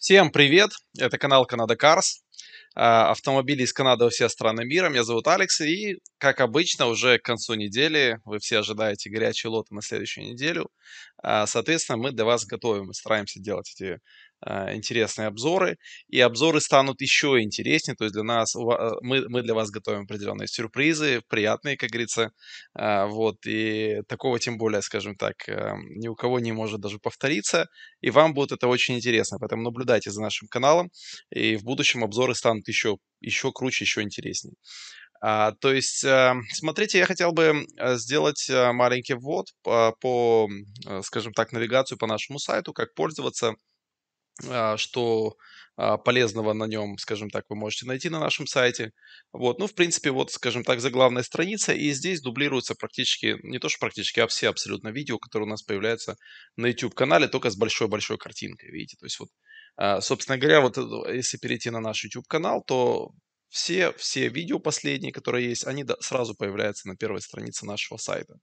Всем привет! Это канал Канада Карс. Автомобили из Канады во все страны мира. Меня зовут Алекс. И, как обычно, уже к концу недели вы все ожидаете горячие лоты на следующую неделю. А, соответственно, мы для вас готовим и стараемся делать эти а, интересные обзоры, и обзоры станут еще интереснее, то есть для нас, мы, мы для вас готовим определенные сюрпризы, приятные, как говорится, а, вот, и такого тем более, скажем так, а, ни у кого не может даже повториться, и вам будет это очень интересно, поэтому наблюдайте за нашим каналом, и в будущем обзоры станут еще, еще круче, еще интереснее. А, то есть, смотрите, я хотел бы сделать маленький ввод по, по, скажем так, навигацию по нашему сайту, как пользоваться а, что а, полезного на нем, скажем так, вы можете найти на нашем сайте. Вот, ну, в принципе, вот, скажем так, заглавная страница, и здесь дублируются практически, не то что практически, а все абсолютно видео, которые у нас появляются на YouTube-канале, только с большой-большой картинкой, видите, то есть вот, а, собственно говоря, вот э, если перейти на наш YouTube-канал, то все, все видео последние, которые есть, они сразу появляются на первой странице нашего сайта.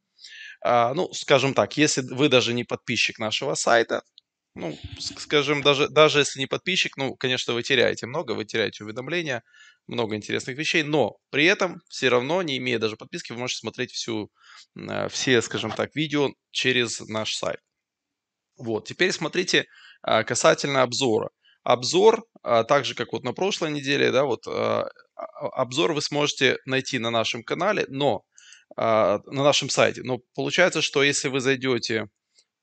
ну, скажем так, если вы даже не подписчик нашего сайта, ну, скажем, даже, даже если не подписчик, ну, конечно, вы теряете много, вы теряете уведомления, много интересных вещей, но при этом все равно, не имея даже подписки, вы можете смотреть всю, а, все, скажем так, видео через наш сайт. Вот, теперь смотрите а, касательно обзора. Обзор, а, так же, как вот на прошлой неделе, да, вот обзор вы сможете найти на нашем канале, но на нашем сайте. Но получается, что если вы зайдете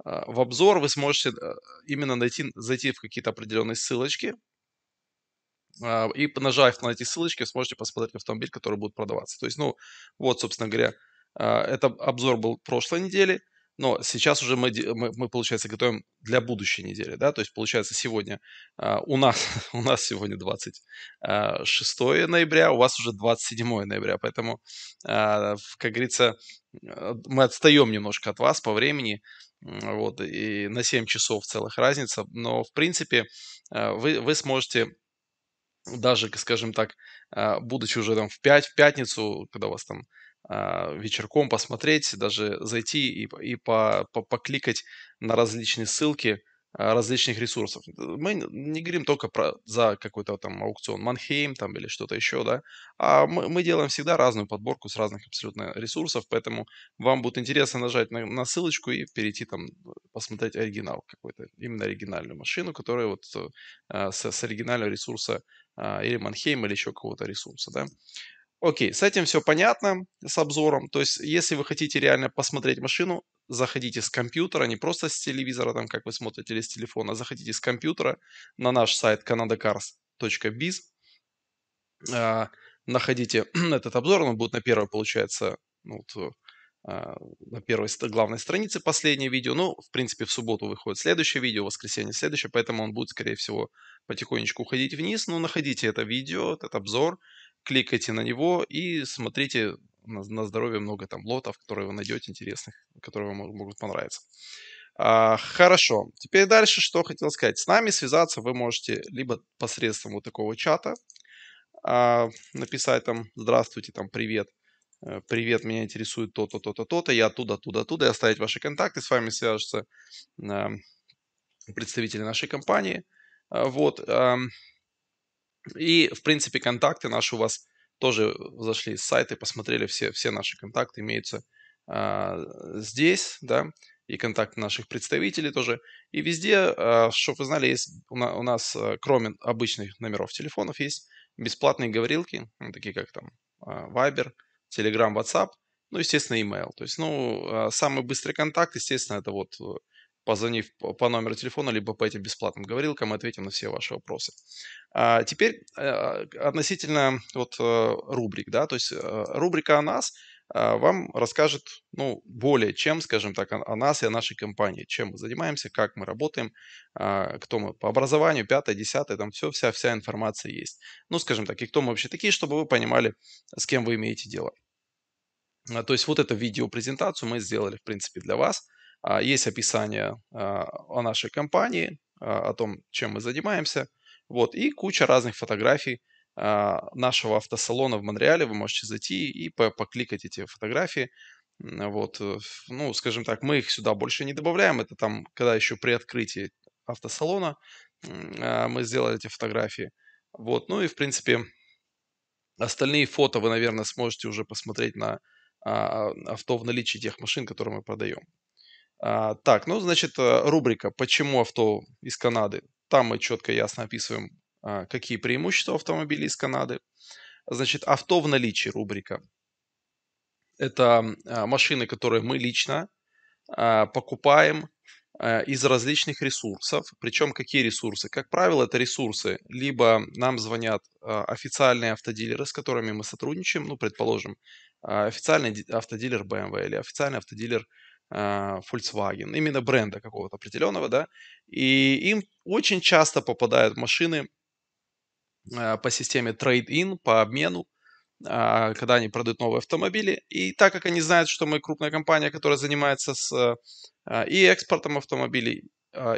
Э, в обзор вы сможете э, именно найти, зайти в какие-то определенные ссылочки, а, и нажав на эти ссылочки, вы сможете посмотреть автомобиль, который будет продаваться. То есть, ну, вот, собственно говоря, а, это обзор был прошлой недели, но сейчас уже мы, мы, мы получается, готовим для будущей недели, да, то есть, получается, сегодня а, у нас, у нас сегодня 26 ноября, у вас уже 27 ноября, поэтому, как говорится, э, мы отстаем немножко от вас по времени, вот, и на 7 часов целых разница, но, в принципе, э, вы, вы сможете даже, скажем так, э, будучи уже там в 5, в пятницу, когда у вас там а, вечерком посмотреть, даже зайти и, и по, по, покликать на различные ссылки, а, различных ресурсов. Мы не говорим только про, за какой-то там аукцион Манхейм там или что-то еще, да, а мы, мы делаем всегда разную подборку с разных абсолютно ресурсов, поэтому вам будет интересно нажать на, на ссылочку и перейти там посмотреть оригинал какой-то, именно оригинальную машину, которая вот э, с, с оригинального ресурса э, или Манхейм или еще какого-то ресурса, да. Окей, с этим все понятно, с обзором. То есть, если вы хотите реально посмотреть машину, заходите с компьютера, не просто с телевизора, там, как вы смотрите, или с телефона, а заходите с компьютера на наш сайт canadacars.biz, а, находите этот обзор, он будет на первой, получается, ну, вот, а, на первой главной странице последнее видео. Ну, в принципе, в субботу выходит следующее видео, в воскресенье следующее, поэтому он будет, скорее всего, потихонечку уходить вниз. Но ну, находите это видео, этот обзор, кликайте на него и смотрите на, на здоровье много там лотов, которые вы найдете интересных, которые вам могут понравиться. А, хорошо. Теперь дальше что хотел сказать. С нами связаться вы можете либо посредством вот такого чата, а, написать там «Здравствуйте», там «Привет», э, «Привет, меня интересует то-то, то-то, то-то», я оттуда, оттуда, оттуда, и оставить ваши контакты, с вами свяжутся а, представители нашей компании. А, вот. И, в принципе, контакты наши у вас тоже э, зашли с сайта посмотрели все, все наши контакты, имеются э, здесь, да, и контакты наших представителей тоже. И везде, э, а, чтобы вы знали, есть у, на, у нас, э, кроме обычных номеров телефонов, есть бесплатные говорилки, ну, такие как там э, Viber, Telegram, WhatsApp, ну, естественно, email. То есть, ну, э, самый быстрый контакт, естественно, это вот э, позвонив по номеру телефона, либо по этим бесплатным говорилкам, мы ответим на все ваши вопросы. А теперь э, относительно вот э, рубрик, да, то есть э, рубрика о нас вам расскажет, ну, более чем, скажем так, о, нас и о нашей компании, чем мы занимаемся, как мы работаем, а, кто мы по образованию, пятое, десятое, там все, вся, вся информация есть. Ну, скажем так, и кто мы вообще такие, чтобы вы понимали, с кем вы имеете дело. А, то есть вот эту видеопрезентацию мы сделали, в принципе, для вас. А, есть описание а, о нашей компании, а, о том, чем мы занимаемся. Вот, и куча разных фотографий нашего автосалона в Монреале. Вы можете зайти и покликать эти фотографии. Вот, э, ну, скажем так, мы их сюда больше не добавляем. Это там, когда еще при открытии автосалона мы сделали эти фотографии. Вот, ну и, в принципе, остальные фото вы, наверное, сможете уже посмотреть на авто в наличии тех машин, которые мы продаем. А, так, ну, значит, э, рубрика «Почему авто из Канады?» Там мы четко и ясно описываем, а, какие преимущества автомобилей из Канады. Значит, «Авто в наличии» рубрика. Это а, машины, которые мы лично покупаем э, из различных ресурсов. Причем какие ресурсы? Как правило, это ресурсы. Либо нам звонят официальные автодилеры, с которыми мы сотрудничаем. Ну, предположим, официальный автодилер BMW или официальный автодилер а, Volkswagen, именно бренда какого-то определенного, да, и им очень часто попадают машины а, по системе trade-in, по обмену, а, когда они продают новые автомобили. И так как они знают, что мы крупная компания, которая занимается с и экспортом автомобилей,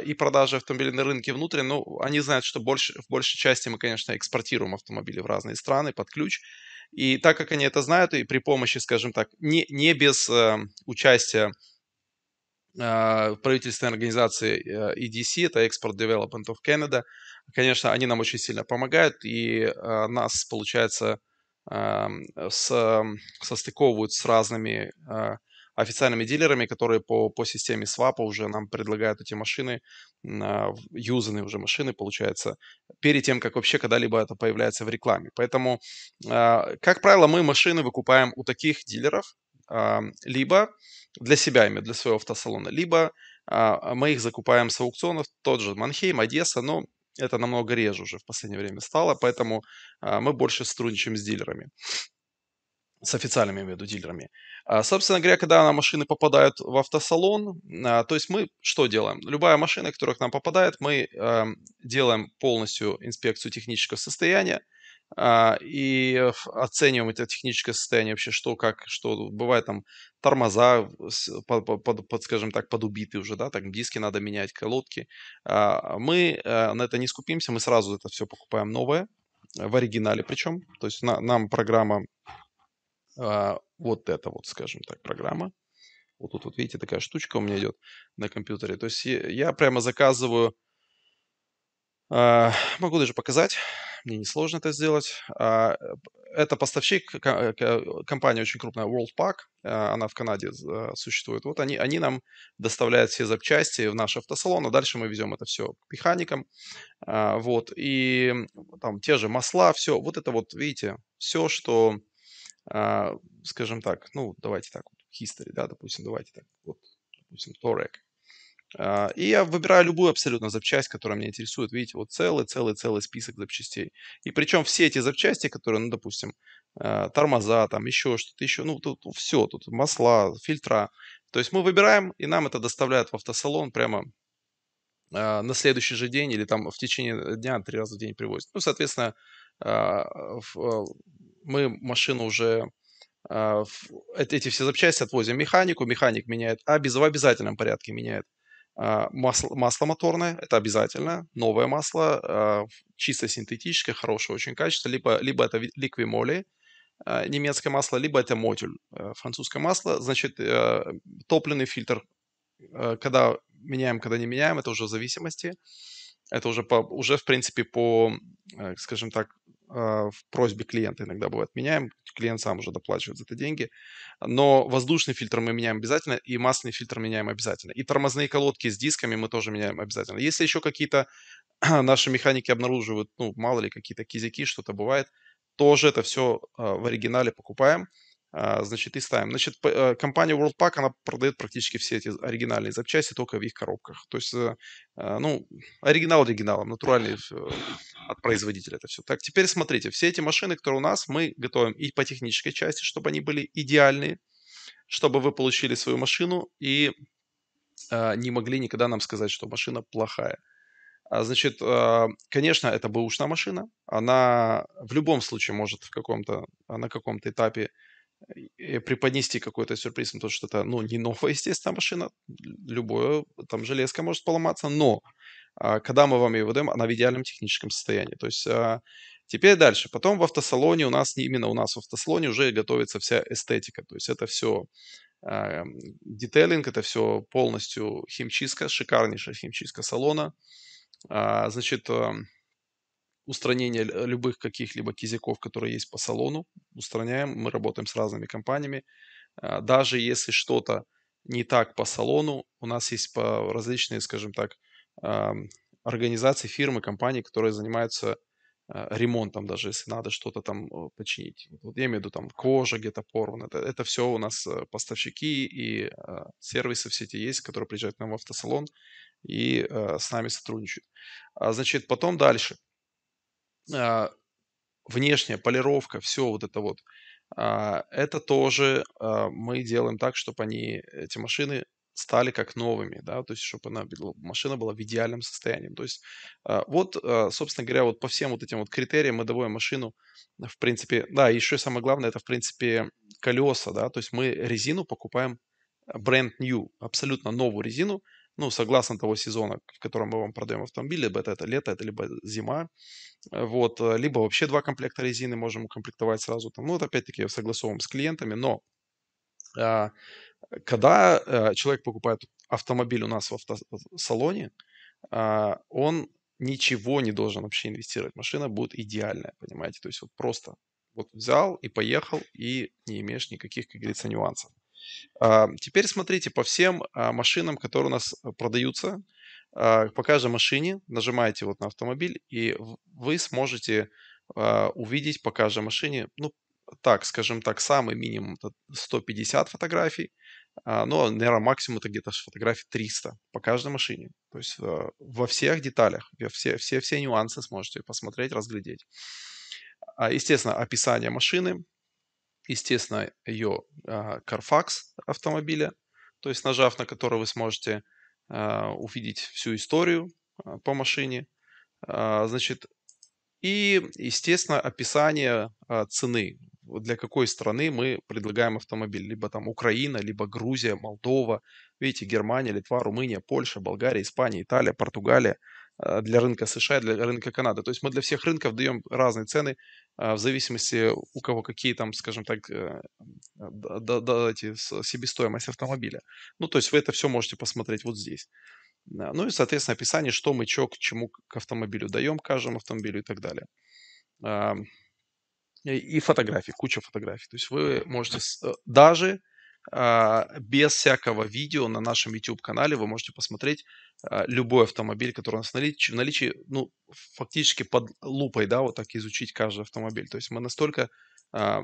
и продажей автомобилей на рынке внутрь, ну, они знают, что больше, в большей части мы, конечно, экспортируем автомобили в разные страны под ключ. И так как они это знают, и при помощи, скажем так, не, не без участия а, правительственной организации э, EDC, это Export Development of Canada. Конечно, они нам очень сильно помогают, и а, нас, получается, а, с, состыковывают с разными официальными дилерами, которые по, по системе СВАПа уже нам предлагают эти машины, юзанные уже машины, получается, перед тем, как вообще когда-либо это появляется в рекламе. Поэтому, как правило, мы машины выкупаем у таких дилеров, а, либо для себя ими, для своего автосалона, либо а, мы их закупаем с аукционов, тот же Манхейм, Одесса, но это намного реже уже в последнее время стало, поэтому а, мы больше сотрудничаем с дилерами с официальными, имею в виду, дилерами. собственно говоря, когда на машины попадают в автосалон, то есть мы что делаем? Любая машина, которая к нам попадает, мы делаем полностью инспекцию технического состояния, а, и э, оцениваем это техническое состояние вообще, что как, что бывает там тормоза, под, под, под, скажем так, подубиты уже, да, так диски надо менять, колодки. А, мы э, на это не скупимся, мы сразу это все покупаем новое, э, в оригинале причем. То есть на, нам программа, а, вот эта вот, скажем так, программа, вот тут вот видите такая штучка у меня идет на компьютере. То есть я прямо заказываю Э, могу даже показать, мне несложно это сделать. А, э, это поставщик, э, компания очень крупная WorldPack, она в Канаде существует. Вот они, они нам доставляют все запчасти в наш автосалон, а дальше мы везем это все к механикам. А, вот, и там те же масла, все, вот это вот, видите, все, что, а, скажем так, ну, давайте так, history, да, допустим, давайте так, вот, допустим, Торек а, и я выбираю любую абсолютно запчасть, которая меня интересует. Видите, вот целый-целый-целый список запчастей. И причем все эти запчасти, которые, ну, допустим, а, тормоза, там еще что-то еще, ну, тут все, тут масла, фильтра. То есть мы выбираем, и нам это доставляют в автосалон прямо а, на следующий же день или там в течение дня три раза в день привозят. Ну, соответственно, мы машину уже эти все запчасти отвозим механику, механик меняет, а в обязательном порядке меняет а, масло, масло моторное, это обязательно, новое масло, а, чисто синтетическое, хорошее очень качество, либо, либо это ликвимоли, а, немецкое масло, либо это мотюль, э, французское масло. Значит, э, топливный фильтр, э, когда меняем, когда не меняем, это уже в зависимости. Это уже, по, уже в принципе, по, скажем так, в просьбе клиента иногда бывает. Меняем клиент сам уже доплачивает за это деньги. Но воздушный фильтр мы меняем обязательно, и масляный фильтр меняем обязательно. И тормозные колодки с дисками мы тоже меняем обязательно. Если еще какие-то наши механики обнаруживают, ну, мало ли, какие-то кизяки, что-то бывает, тоже это все а, в оригинале покупаем – а, значит, и ставим. Значит, э, компания WorldPack, она продает практически все эти оригинальные запчасти только в их коробках. То есть, э, э, ну, оригинал оригиналом, натуральный от производителя это все. Так, теперь смотрите, все эти машины, которые у нас, мы готовим и по технической части, чтобы они были идеальные, чтобы вы получили свою машину и не могли никогда нам сказать, что машина плохая. А, значит, конечно, это бэушная машина. Она в любом случае может в каком-то, на каком-то этапе преподнести какой-то сюрприз, потому что это, ну, не новая, естественно, машина, любое, там железка может поломаться, но а, когда мы вам ее выдаем, она в идеальном техническом состоянии. То есть а, теперь дальше. Потом в автосалоне у нас, именно у нас в автосалоне уже готовится вся эстетика. То есть это все а, детейлинг, это все полностью химчистка, шикарнейшая химчистка салона. Значит, устранение любых каких-либо кизяков, которые есть по салону, устраняем, мы работаем с разными компаниями. А, даже если что-то не так по салону, у нас есть по различные, скажем так, организации, фирмы, компании, которые занимаются а, ремонтом, даже если надо что-то там починить. Вот я имею в виду там кожа где-то порвана. Это, это все у нас э, поставщики и э, сервисы все сети есть, которые приезжают к нам в автосалон и э, с нами сотрудничают. А, значит, потом дальше. А, внешняя полировка, все вот это вот, а, это тоже а, мы делаем так, чтобы они, эти машины стали как новыми, да, то есть чтобы она, машина была в идеальном состоянии. То есть вот, собственно говоря, вот по всем вот этим вот критериям мы доводим машину, в принципе, да, еще самое главное, это, в принципе, колеса, да, то есть мы резину покупаем бренд new, абсолютно новую резину, ну, согласно того сезона, в котором мы вам продаем автомобиль, либо это, это лето, это либо зима, э, вот, э, либо вообще два комплекта резины можем укомплектовать сразу, там, ну, вот опять-таки согласовываем с клиентами, но а, когда а, человек покупает автомобиль у нас в автосалоне, а, он ничего не должен вообще инвестировать, машина будет идеальная, понимаете, то есть вот просто вот взял и поехал, и не имеешь никаких, как говорится, нюансов. А, теперь смотрите по всем а, машинам, которые у нас э, продаются. А, по каждой машине нажимаете вот на автомобиль, и вы сможете увидеть по каждой машине, ну, так, скажем так, самый минимум 150 фотографий, но ну, наверное, максимум это где-то фотографий 300 по каждой машине. То есть во всех деталях, все, все, все нюансы сможете посмотреть, разглядеть. Естественно, описание машины, естественно, ее а, Carfax автомобиля, то есть нажав на который вы сможете а, увидеть всю историю а, по машине. Значит, и, естественно, описание цены, для какой страны мы предлагаем автомобиль. Либо там Украина, либо Грузия, Молдова, видите, Германия, Литва, Румыния, Польша, Болгария, Испания, Италия, Португалия для рынка США и для рынка Канады. То есть мы для всех рынков даем разные цены а, в зависимости у кого какие там, скажем так, э, да, да, эти себестоимость автомобиля. Ну, то есть вы это все можете посмотреть вот здесь. Ну и, соответственно, описание, что мы чё, к чему к автомобилю даем, каждому автомобилю и так далее. И фотографии, куча фотографий. То есть вы можете э, даже а, без всякого видео на нашем YouTube-канале. Вы можете посмотреть а, любой автомобиль, который у нас в наличии, в наличии, ну, фактически под лупой, да, вот так изучить каждый автомобиль. То есть мы настолько а,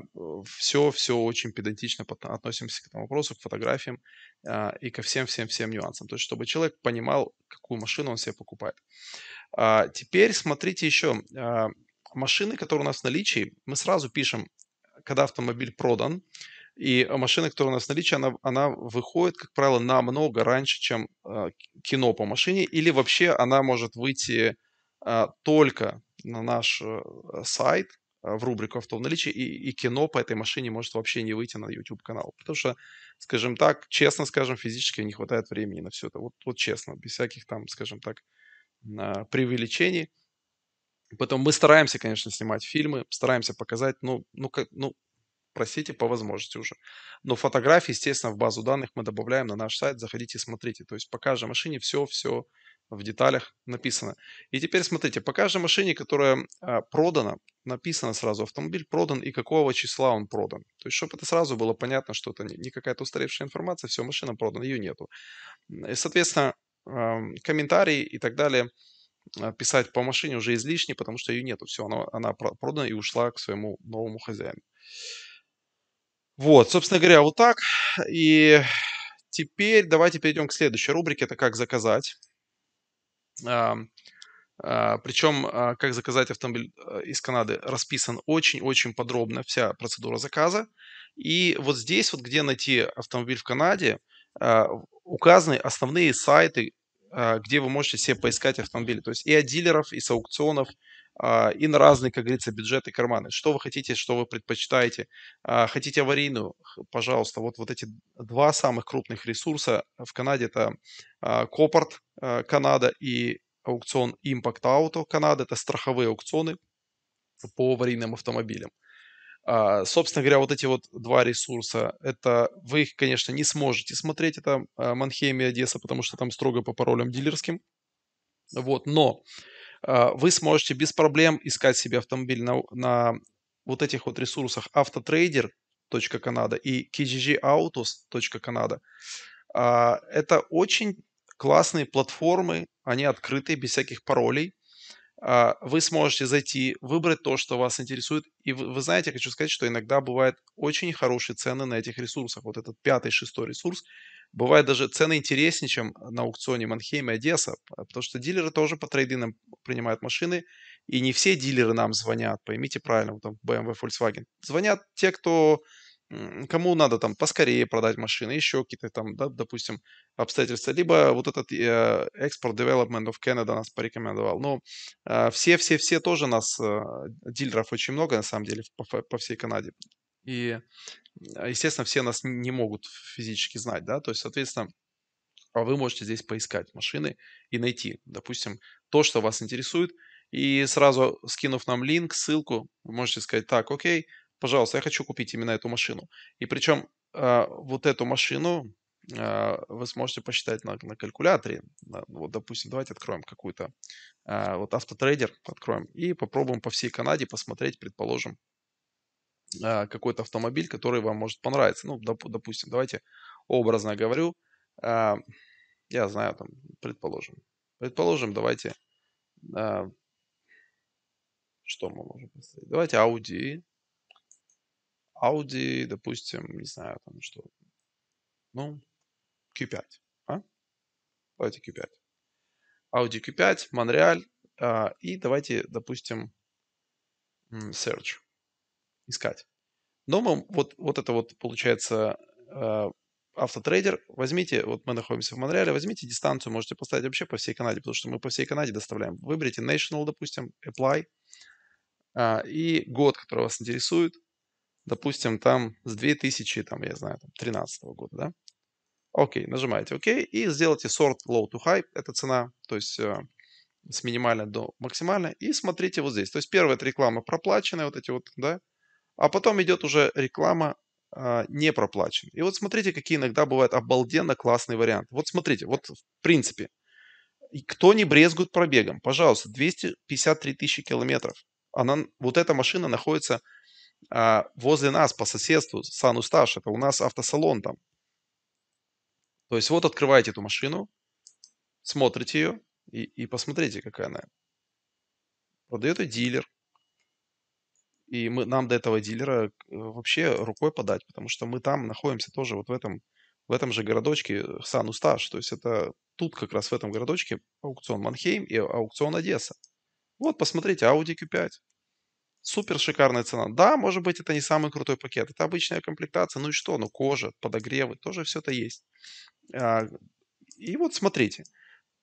все-все очень педантично относимся к этому вопросу, к фотографиям и ко всем-всем-всем нюансам. То есть, чтобы человек понимал, какую машину он себе покупает. Теперь смотрите еще. Машины, которые у нас в наличии, мы сразу пишем, когда автомобиль продан, и а, машина, которая у нас в наличии, она, она выходит, как правило, намного раньше, чем э, кино по машине, или вообще она может выйти э, только на наш э, сайт э, в рубрику «Авто в наличии», и, и кино по этой машине может вообще не выйти на YouTube-канал. Потому что, скажем так, честно скажем, физически не хватает времени на все это. Вот, вот честно, без всяких там, скажем так, э, преувеличений. Потом мы стараемся, конечно, снимать фильмы, стараемся показать, но, ну, ну, как, ну, просите по возможности уже. Но фотографии, естественно, в базу данных мы добавляем на наш сайт, заходите, смотрите. То есть по каждой машине все-все в деталях написано. И теперь смотрите, по каждой машине, которая а, продана, написано сразу автомобиль продан и какого числа он продан. То есть, чтобы это сразу было понятно, что это не какая-то устаревшая информация, все, машина продана, ее нету. И, соответственно, комментарии и так далее а, писать по машине уже излишне, потому что ее нету. Все, она, она продана и ушла к своему новому хозяину. Вот, собственно говоря, вот так. И теперь давайте перейдем к следующей рубрике. Это как заказать. А, причем, а, как заказать автомобиль а, из Канады, расписан очень-очень подробно вся процедура заказа. И вот здесь, вот где найти автомобиль в Канаде, указаны основные сайты, где вы можете себе поискать автомобили. То есть и от дилеров, и с аукционов, а, и на разные, как говорится, бюджеты карманы. Что вы хотите, что вы предпочитаете? А, хотите аварийную? Пожалуйста, вот, вот эти два самых крупных ресурса в Канаде это а, Копорт Канада и аукцион Impact Auto Канада. Это страховые аукционы по аварийным автомобилям. Собственно говоря, вот эти вот два ресурса, это вы их, конечно, не сможете смотреть, это Манхейм и Одесса, потому что там строго по паролям дилерским. Вот, но а, вы сможете без проблем искать себе автомобиль на, на вот этих вот ресурсах autotrader.canada и kggautos.canada. А, это очень классные платформы, они открыты, без всяких паролей. А, вы сможете зайти, выбрать то, что вас интересует. И вы, вы знаете, я хочу сказать, что иногда бывают очень хорошие цены на этих ресурсах. Вот этот пятый, шестой ресурс, бывает даже цены интереснее, чем на аукционе Манхейм и Одесса, а, потому что дилеры тоже по трейдинам принимают машины, и не все дилеры нам звонят, поймите правильно, вот там BMW, Volkswagen. Звонят те, кто кому надо там поскорее продать машины, еще какие-то там, да, допустим, обстоятельства. Либо вот этот э, Export Development of Canada нас порекомендовал. Но все-все-все а, э, тоже нас, э, дилеров очень много, на самом деле, по, по всей Канаде. И, а, естественно, все нас не могут физически знать, да, то есть, соответственно, а вы можете здесь поискать машины и найти, допустим, то, что вас интересует, и сразу скинув нам линк, ссылку, вы можете сказать, так, окей, пожалуйста, я хочу купить именно эту машину. И причем э, а, вот эту машину э, вы сможете посчитать на, на калькуляторе. На, ну, вот, допустим, давайте откроем какую-то, э, вот автотрейдер откроем и попробуем по всей Канаде посмотреть, предположим, а, какой-то автомобиль, который вам может понравиться. Ну, доп, допустим, давайте образно говорю, а, я знаю, там, предположим, предположим, давайте, а, что мы можем представить? Давайте Audi, Audi, допустим, не знаю, там что, ну, Q5, а? Давайте Q5. Audi Q5, Монреаль, и давайте, допустим, Search искать. Но мы вот, вот это вот получается э, автотрейдер. Возьмите, вот мы находимся в Монреале, возьмите дистанцию, можете поставить вообще по всей Канаде, потому что мы по всей Канаде доставляем. Выберите National, допустим, Apply а, и год, который вас интересует. Допустим, там с 2000, там, я знаю, там, года, да? Окей, нажимаете ОК и сделайте sort low to high, это цена, то есть э, с минимальной до максимальной, и смотрите вот здесь. То есть первая это реклама проплаченная, вот эти вот, да, а потом идет уже реклама а, не проплачена. И вот смотрите, какие иногда бывают обалденно классные варианты. Вот смотрите, вот в принципе, кто не брезгует пробегом, пожалуйста, 253 тысячи километров. Она, вот эта машина находится а, возле нас по соседству, Сан-Усташ, это у нас автосалон там. То есть вот открываете эту машину, смотрите ее и, и посмотрите, какая она. Продает ее дилер, и мы, нам до этого дилера э, вообще рукой подать, потому что мы там находимся тоже вот в этом, в этом же городочке э, Сан-Усташ. То есть это тут как раз в этом городочке аукцион Манхейм и аукцион Одесса. Вот, посмотрите, Audi Q5. Супер шикарная цена. Да, может быть, это не самый крутой пакет. Это обычная комплектация. Ну и что? Ну кожа, подогревы, тоже все это есть. А, и вот смотрите,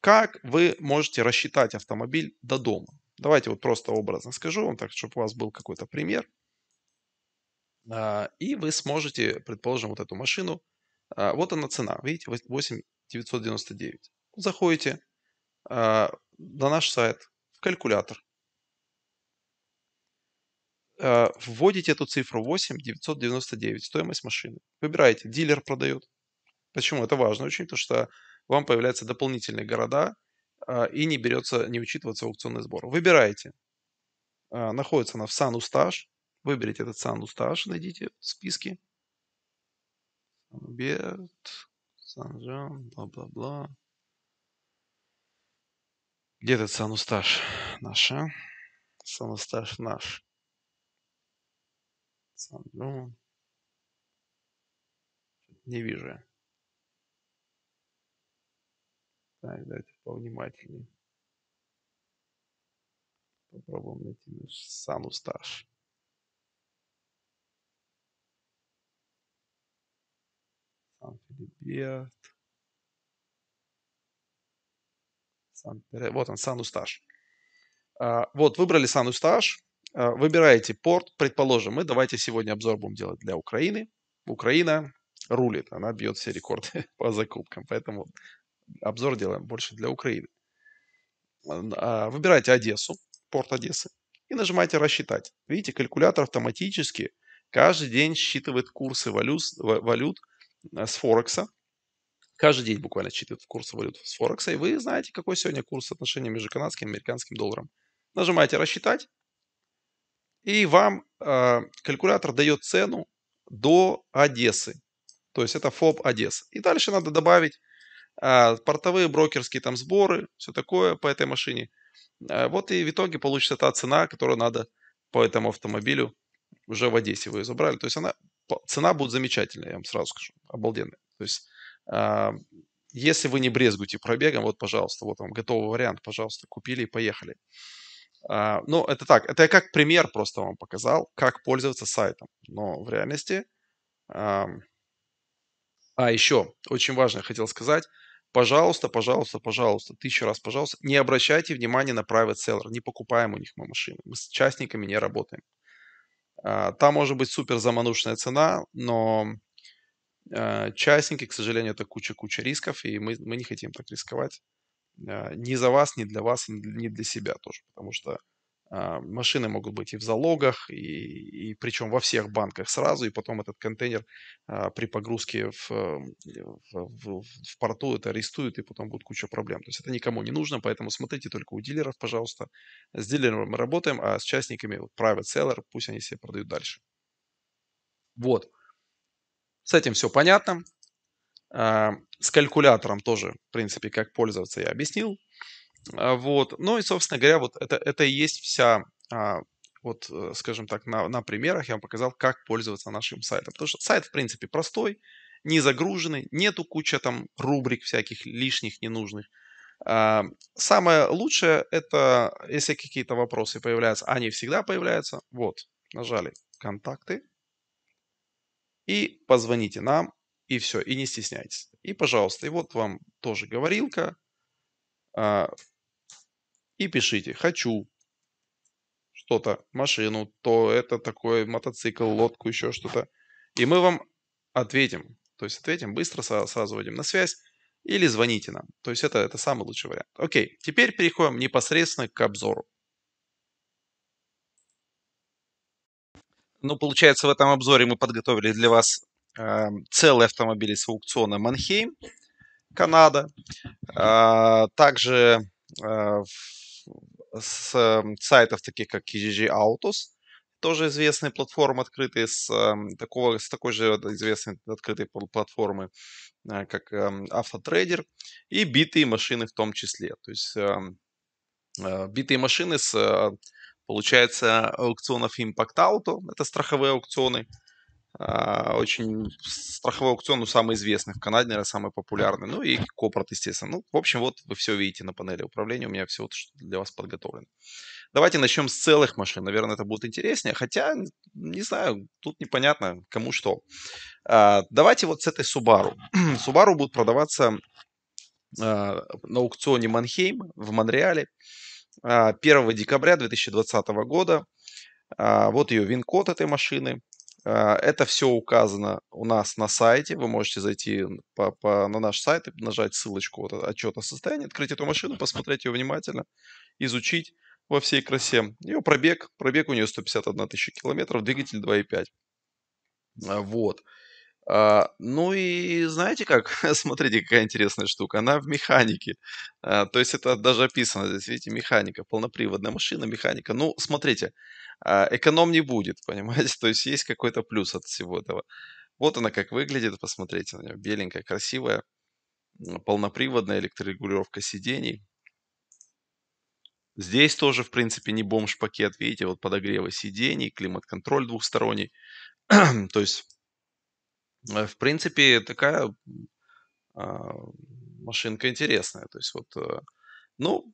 как вы можете рассчитать автомобиль до дома. Давайте вот просто образно скажу вам, так, чтобы у вас был какой-то пример. А, и вы сможете, предположим, вот эту машину, а, вот она цена, видите, 8999. Заходите а, на наш сайт, в калькулятор, вводите эту цифру 8999, стоимость машины. Выбираете, дилер продает. Почему это важно? Очень, потому что вам появляются дополнительные города, а, и не берется, не учитывается аукционный сбор. Выбираете. А, находится она в Санустаж. Выберите этот Санустаж, найдите в списке. Берт, Санжан, бла-бла-бла. Где этот Санустаж наш, а? Санустаж наш. Санжан. Не вижу я. Так, давайте типа, повнимательнее. Попробуем найти Сану самый старший. Сан Филиппет. Сан Пере... Вот он, Сану Усташ. А, вот, выбрали Сану Усташ. А, выбираете порт. Предположим, мы давайте сегодня обзор будем делать для Украины. Украина рулит, она бьет все рекорды по закупкам. Поэтому обзор делаем больше для Украины. А, выбирайте Одессу, порт Одессы, и нажимаете «Рассчитать». Видите, калькулятор автоматически каждый день считывает курсы валют, валют с Форекса. Каждый день буквально считывает курсы валют с Форекса. И вы знаете, какой сегодня курс соотношения между канадским и американским долларом. Нажимаете «Рассчитать». И вам э, калькулятор дает цену до Одессы. То есть это ФОБ Одесса. И дальше надо добавить а, портовые брокерские там сборы, все такое по этой машине. А, вот и в итоге получится та цена, которую надо по этому автомобилю. Уже в Одессе вы ее забрали. То есть она, цена будет замечательная, я вам сразу скажу, обалденная. То есть а, если вы не брезгуете пробегом, вот, пожалуйста, вот вам готовый вариант, пожалуйста, купили и поехали. Ну, это так, это я как пример просто вам показал, как пользоваться сайтом. Но в реальности а еще очень важно хотел сказать. Пожалуйста, пожалуйста, пожалуйста, тысячу раз пожалуйста, не обращайте внимания на private seller, не покупаем у них мы машины, мы с частниками не работаем. А, там может быть супер заманушная цена, но а, частники, к сожалению, это куча-куча рисков, и мы, мы не хотим так рисковать. А, ни за вас, ни для вас, ни для себя тоже, потому что а, машины могут быть и в залогах, и, и причем во всех банках сразу, и потом этот контейнер а, при погрузке а, э, в, в, в, в порту это арестуют, и потом будет куча проблем. То есть это никому не нужно, поэтому смотрите только у дилеров, пожалуйста. С дилером мы работаем, а с частниками вот, private seller, пусть они себе продают дальше. Вот. С этим все понятно. А, с калькулятором тоже, в принципе, как пользоваться я объяснил. А, вот. Ну и, собственно говоря, вот это, это и есть вся а, вот, э, скажем так, на, на примерах я вам показал, как пользоваться нашим сайтом. Потому что сайт, в принципе, простой, не загруженный, нету куча там рубрик всяких лишних, ненужных. А, самое лучшее это, если какие-то вопросы появляются, они всегда появляются. Вот, нажали «Контакты» и позвоните нам, и все, и не стесняйтесь. И, пожалуйста, и вот вам тоже говорилка, и пишите «хочу», что-то, машину, то это такой мотоцикл, лодку, еще что-то. И мы вам ответим. То есть ответим быстро, сразу выйдем на связь или звоните нам. То есть это, это самый лучший вариант. Окей, теперь переходим непосредственно к обзору. Ну, получается, в этом обзоре мы подготовили для вас э, целый автомобиль с аукциона Манхейм, Канада. Э, также э, с эм, сайтов таких как EGG Autos, тоже известные платформы открытые с, эм, такого, с такой же известной открытой платформы, э, как эм, Автотрейдер, и битые машины в том числе. То есть э, битые машины с, э, получается, аукционов Impact Auto, это страховые аукционы, а, очень страховой аукцион, ну, самый известный в Канаде, наверное, самый популярный. Ну, и Копрот, естественно. Ну, в общем, вот вы все видите на панели управления. У меня все вот для вас подготовлено. Давайте начнем с целых машин. Наверное, это будет интереснее. Хотя, не знаю, тут непонятно, кому что. А, давайте вот с этой Subaru. Subaru будет продаваться а, на аукционе Манхейм в Монреале 1 декабря 2020 года. Вот ее вин-код этой машины. А, это все указано у нас на сайте. Вы можете зайти по, по, на наш сайт и нажать ссылочку вот, отчет о состоянии, открыть эту машину, посмотреть ее внимательно, изучить во всей красе. Ее пробег, пробег у нее 151 тысяча километров, двигатель 2,5. А, вот. А, ну и знаете как? Смотрите, какая интересная штука. Она в механике. А, то есть это даже описано здесь, видите, механика, полноприводная машина, механика. Ну, смотрите, а, эконом не будет, понимаете? То есть есть какой-то плюс от всего этого. Вот она как выглядит, посмотрите на нее. Беленькая, красивая, полноприводная электрорегулировка сидений. Здесь тоже, в принципе, не бомж пакет, видите, вот подогревы сидений, климат-контроль двухсторонний. То есть Э, в принципе, такая а, машинка интересная. То есть вот, э, ну,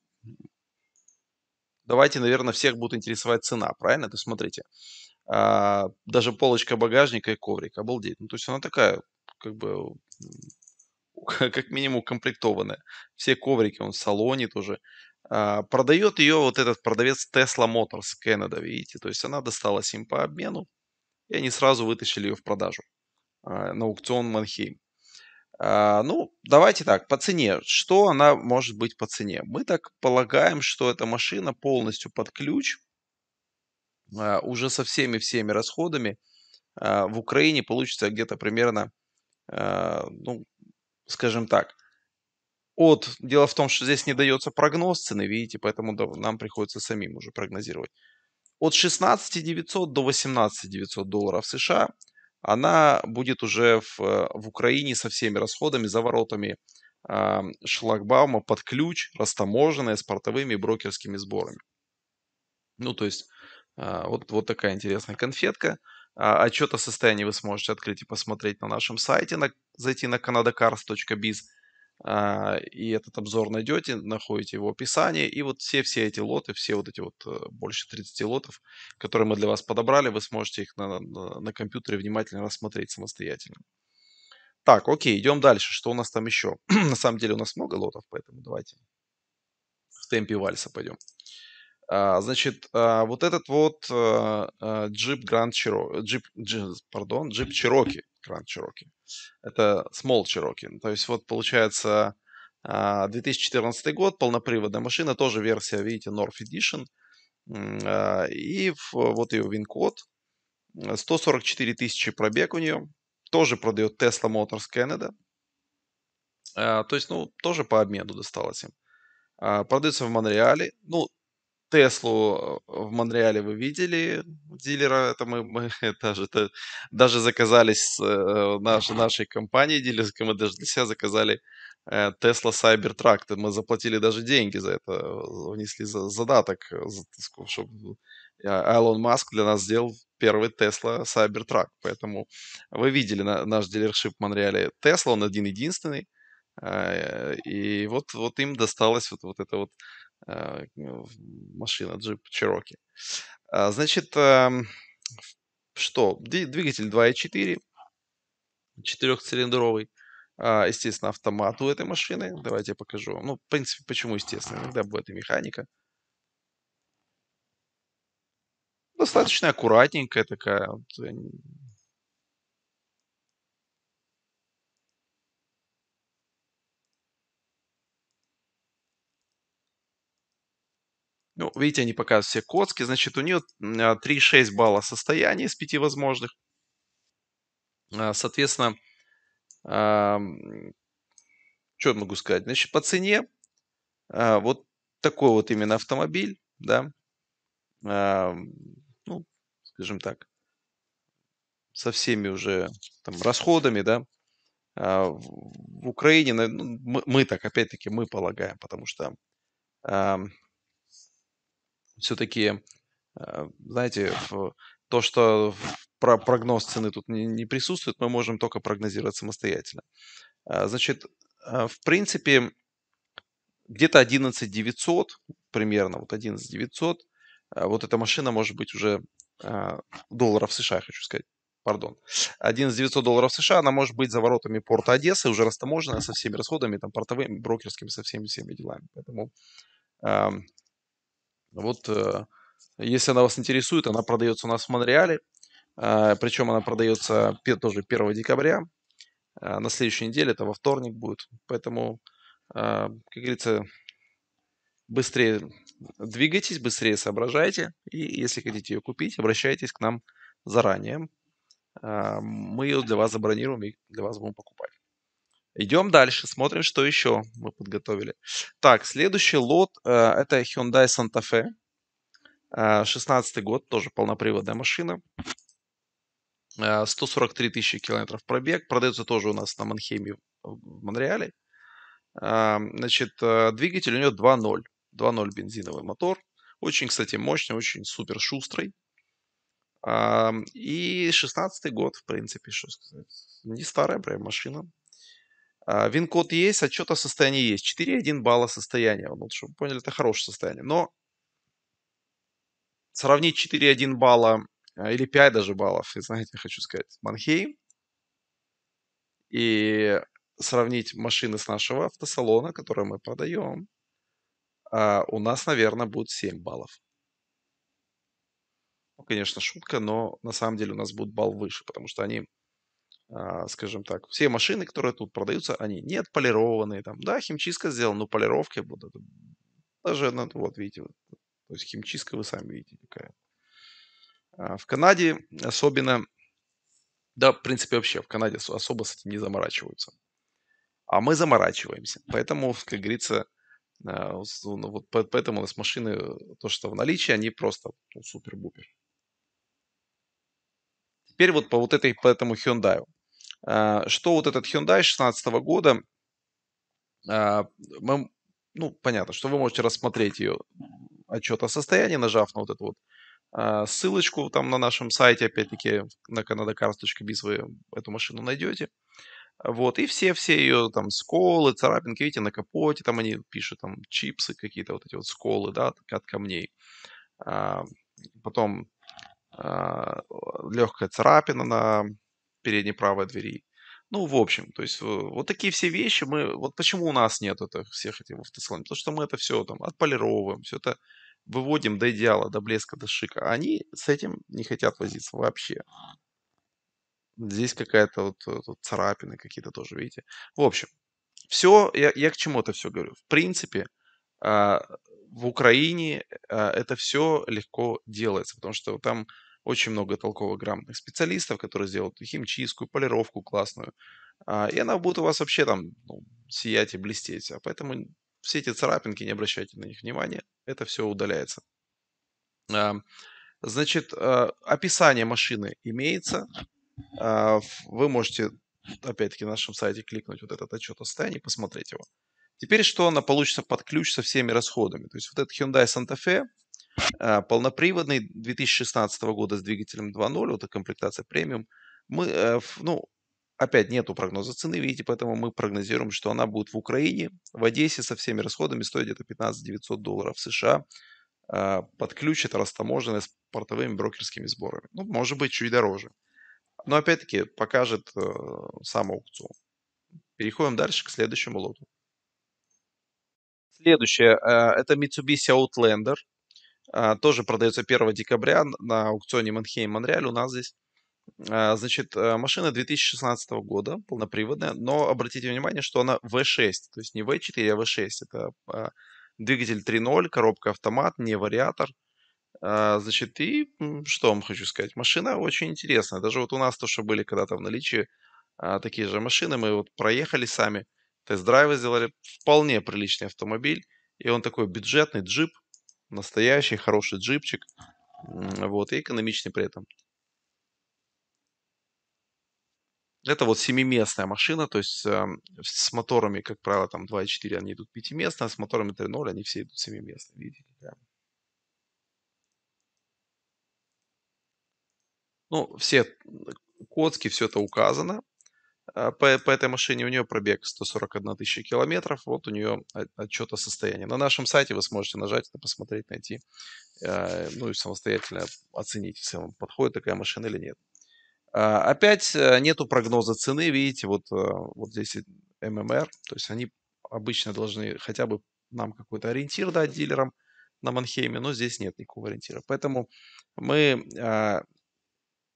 давайте, наверное, всех будет интересовать цена, правильно? То есть смотрите, а, даже полочка багажника и коврик, обалдеть. Ну, то есть она такая, как бы, как минимум комплектованная. Все коврики, он в салоне тоже. А, продает ее вот этот продавец Tesla Motors Canada, видите? То есть она досталась им по обмену, и они сразу вытащили ее в продажу. А, на аукцион Манхейм. А, ну, давайте так, по цене. Что она может быть по цене? Мы так полагаем, что эта машина полностью под ключ, а, уже со всеми-всеми расходами, в Украине получится где-то примерно, ну, скажем так, от... Дело в том, что здесь не дается прогноз цены, видите, поэтому нам приходится самим уже прогнозировать. От 16 900 до 18 900 долларов США она будет уже в, э, в Украине со всеми расходами, заворотами э, а, шлагбаума под ключ, растаможенная с портовыми и брокерскими сборами. Ну, то есть, э, вот, вот такая интересная конфетка. А, отчет о состоянии вы сможете открыть и посмотреть на нашем сайте, на, зайти на canadacars.biz а, и этот обзор найдете, находите его описание. И вот все-все эти лоты, все вот эти вот э, больше 30 лотов, которые мы для вас подобрали, вы сможете их на, на, на компьютере внимательно рассмотреть самостоятельно. Так, окей, идем дальше. Что у нас там еще? на самом деле у нас много лотов, поэтому давайте в темпе вальса пойдем. А, значит, а, вот этот вот Jeep э, э, Grand Cherokee, Jeep, джип, Jeep джип Cherokee Grand Cherokee. Это Small Cherokee. То есть вот получается 2014 а, год, полноприводная машина, тоже версия, видите, North Edition. А, и вот ее вин-код. 144 тысячи пробег у нее. Тоже продает Tesla Motors Canada. А, то есть, ну, тоже по обмену досталось им. Продается в Монреале. Ну, Теслу э, в Монреале вы видели, дилера, это мы, мы даже, даже заказали с э, наш, нашей компанией дилерской, мы даже для себя заказали э, Tesla Cybertruck, мы заплатили даже деньги за это, э, внесли за, задаток, э, за, чтобы Elon а, Маск для нас сделал первый Тесла Cybertruck, поэтому вы видели на, наш дилершип в Монреале Тесла он один-единственный, а, и вот, вот им досталось вот, вот это вот Э, машина, джип Cherokee. А, значит, эм, что? Двигатель 2.4, четырехцилиндровый. А, естественно, автомат у этой машины. Давайте я покажу. Ну, в принципе, почему естественно? Иногда будет и механика. Достаточно аккуратненькая такая. Э, Ну, видите, они показывают все коцки. Значит, у нее а, 3,6 балла состояния из 5 возможных. А, соответственно, что я могу сказать? Значит, по цене а, вот такой вот именно автомобиль, да, ну, скажем так, со всеми уже там расходами, да, в Украине, ну, мы, мы так, опять-таки, мы полагаем, потому что все-таки, э, знаете, то, что про прогноз цены тут не, присутствует, мы можем только прогнозировать самостоятельно. А, значит, э, в принципе, где-то 11 900, примерно, вот 11 900, э, вот эта машина может быть уже долларов США, хочу сказать, пардон, 11 900 долларов США, она может быть за воротами порта Одессы, уже растаможенная со всеми расходами, там, портовыми, брокерскими, со всеми-всеми делами. Поэтому эм, вот э, если она вас интересует, она продается у нас в Монреале. Э, Причем она продается тоже 1 декабря. Э, на следующей неделе, это во вторник будет. Поэтому, как говорится, быстрее двигайтесь, быстрее соображайте. И если хотите ее купить, обращайтесь к нам заранее. Мы ее для вас забронируем и для вас будем покупать. Идем дальше, смотрим, что еще мы подготовили. Так, следующий лот э, это Hyundai Santa Fe. Э, 16 год, тоже полноприводная машина. 143 э, тысячи километров пробег. Продается тоже у нас на Манхейме в Монреале. Э, значит, двигатель у него 2.0. 2.0 бензиновый мотор. Очень, кстати, мощный, очень супер шустрый. И 16 год, в принципе, что сказать. Не старая прям машина. А, вин-код есть, отчет о состоянии есть. 4,1 балла состояния. Ну, вот, чтобы вы поняли, это хорошее состояние. Но сравнить 4,1 балла а, или 5 даже баллов, и знаете, хочу сказать, Манхейм, и сравнить машины с нашего автосалона, которые мы продаем, а, у нас, наверное, будет 7 баллов. Ну, конечно, шутка, но на самом деле у нас будет балл выше, потому что они а, скажем так, все машины, которые тут продаются, они не отполированные, там, да, химчистка сделана, но полировки будут. Даже, ну, вот, видите, вот, то есть химчистка вы сами видите какая. А, в Канаде особенно, да, в принципе, вообще в Канаде особо с этим не заморачиваются. А мы заморачиваемся. Поэтому, как говорится, а, ну, вот поэтому у нас машины, то, что в наличии, они просто ну, супер-бупер. Теперь вот по вот этой, по этому Hyundai. А, что вот этот Hyundai 2016 года, а, мы, ну, понятно, что вы можете рассмотреть ее отчет о состоянии, нажав на вот эту вот а, ссылочку там на нашем сайте, опять-таки, на canadacars.biz вы эту машину найдете. Вот, и все-все ее там сколы, царапинки, видите, на капоте там они пишут там чипсы какие-то, вот эти вот сколы, да, от камней. Потом легкая царапина на передней правой двери. Ну, в общем, то есть вот такие все вещи мы... Вот почему у нас нет этого всех этих автосалонов, Потому что мы это все там отполировываем, все это выводим до идеала, до блеска, до шика. А они с этим не хотят возиться вообще. Здесь какая-то вот, вот э, царапины какие-то тоже, видите? В общем, все, я, я к чему это все говорю. В принципе, а, в Украине а, это все легко делается, потому что там очень много толковых грамотных специалистов, которые сделают химчистку, полировку классную. А, и она будет у вас вообще там ну, сиять и блестеть. А поэтому все эти царапинки, не обращайте на них внимания, это все удаляется. А, значит, а, описание машины имеется. Вы можете, опять-таки, на нашем сайте кликнуть вот этот отчет о состоянии, посмотреть его. Теперь, что она получится под ключ со всеми расходами. То есть вот этот Hyundai Santa Fe, а, полноприводный 2016 года с двигателем 2.0, это комплектация премиум. Мы, э, ну, опять нету прогноза цены, видите, поэтому мы прогнозируем, что она будет в Украине, в Одессе со всеми расходами стоит где-то 15 900 долларов США. А, под ключ это растаможенная с портовыми брокерскими сборами. Ну, может быть, чуть дороже. Но опять-таки покажет э, сам аукцион. Переходим дальше к следующему лоту. Следующее, э, это Mitsubishi Outlander а, тоже продается 1 декабря на аукционе Манхейм Монреаль у нас здесь. А, значит, э, машина 2016 года, полноприводная, но обратите внимание, что она V6, то есть не V4, а V6. Это а, двигатель 3.0, коробка автомат, не вариатор. Значит, и что вам хочу сказать? Машина очень интересная. Даже вот у нас то, что были когда-то в наличии такие же машины, мы вот проехали сами, тест-драйвы сделали, вполне приличный автомобиль. И он такой бюджетный джип, настоящий, хороший джипчик, вот, и экономичный при этом. Это вот семиместная машина, то есть э, с моторами, как правило, там 2.4 они идут пятиместные, а с моторами 3.0 они все идут семиместные, видите, прям. Ну, все коцки, все это указано. А, по, по этой машине. У нее пробег 141 тысяча километров. Вот у нее отчет о состоянии. На нашем сайте вы сможете нажать это, посмотреть, найти. А, ну и самостоятельно оценить, если вам подходит такая машина или нет. А, опять э, нету прогноза цены. Видите, вот, э, вот здесь ММР. То есть они обычно должны хотя бы нам какой-то ориентир дать дилерам на Манхейме, но здесь нет никакого ориентира. Поэтому мы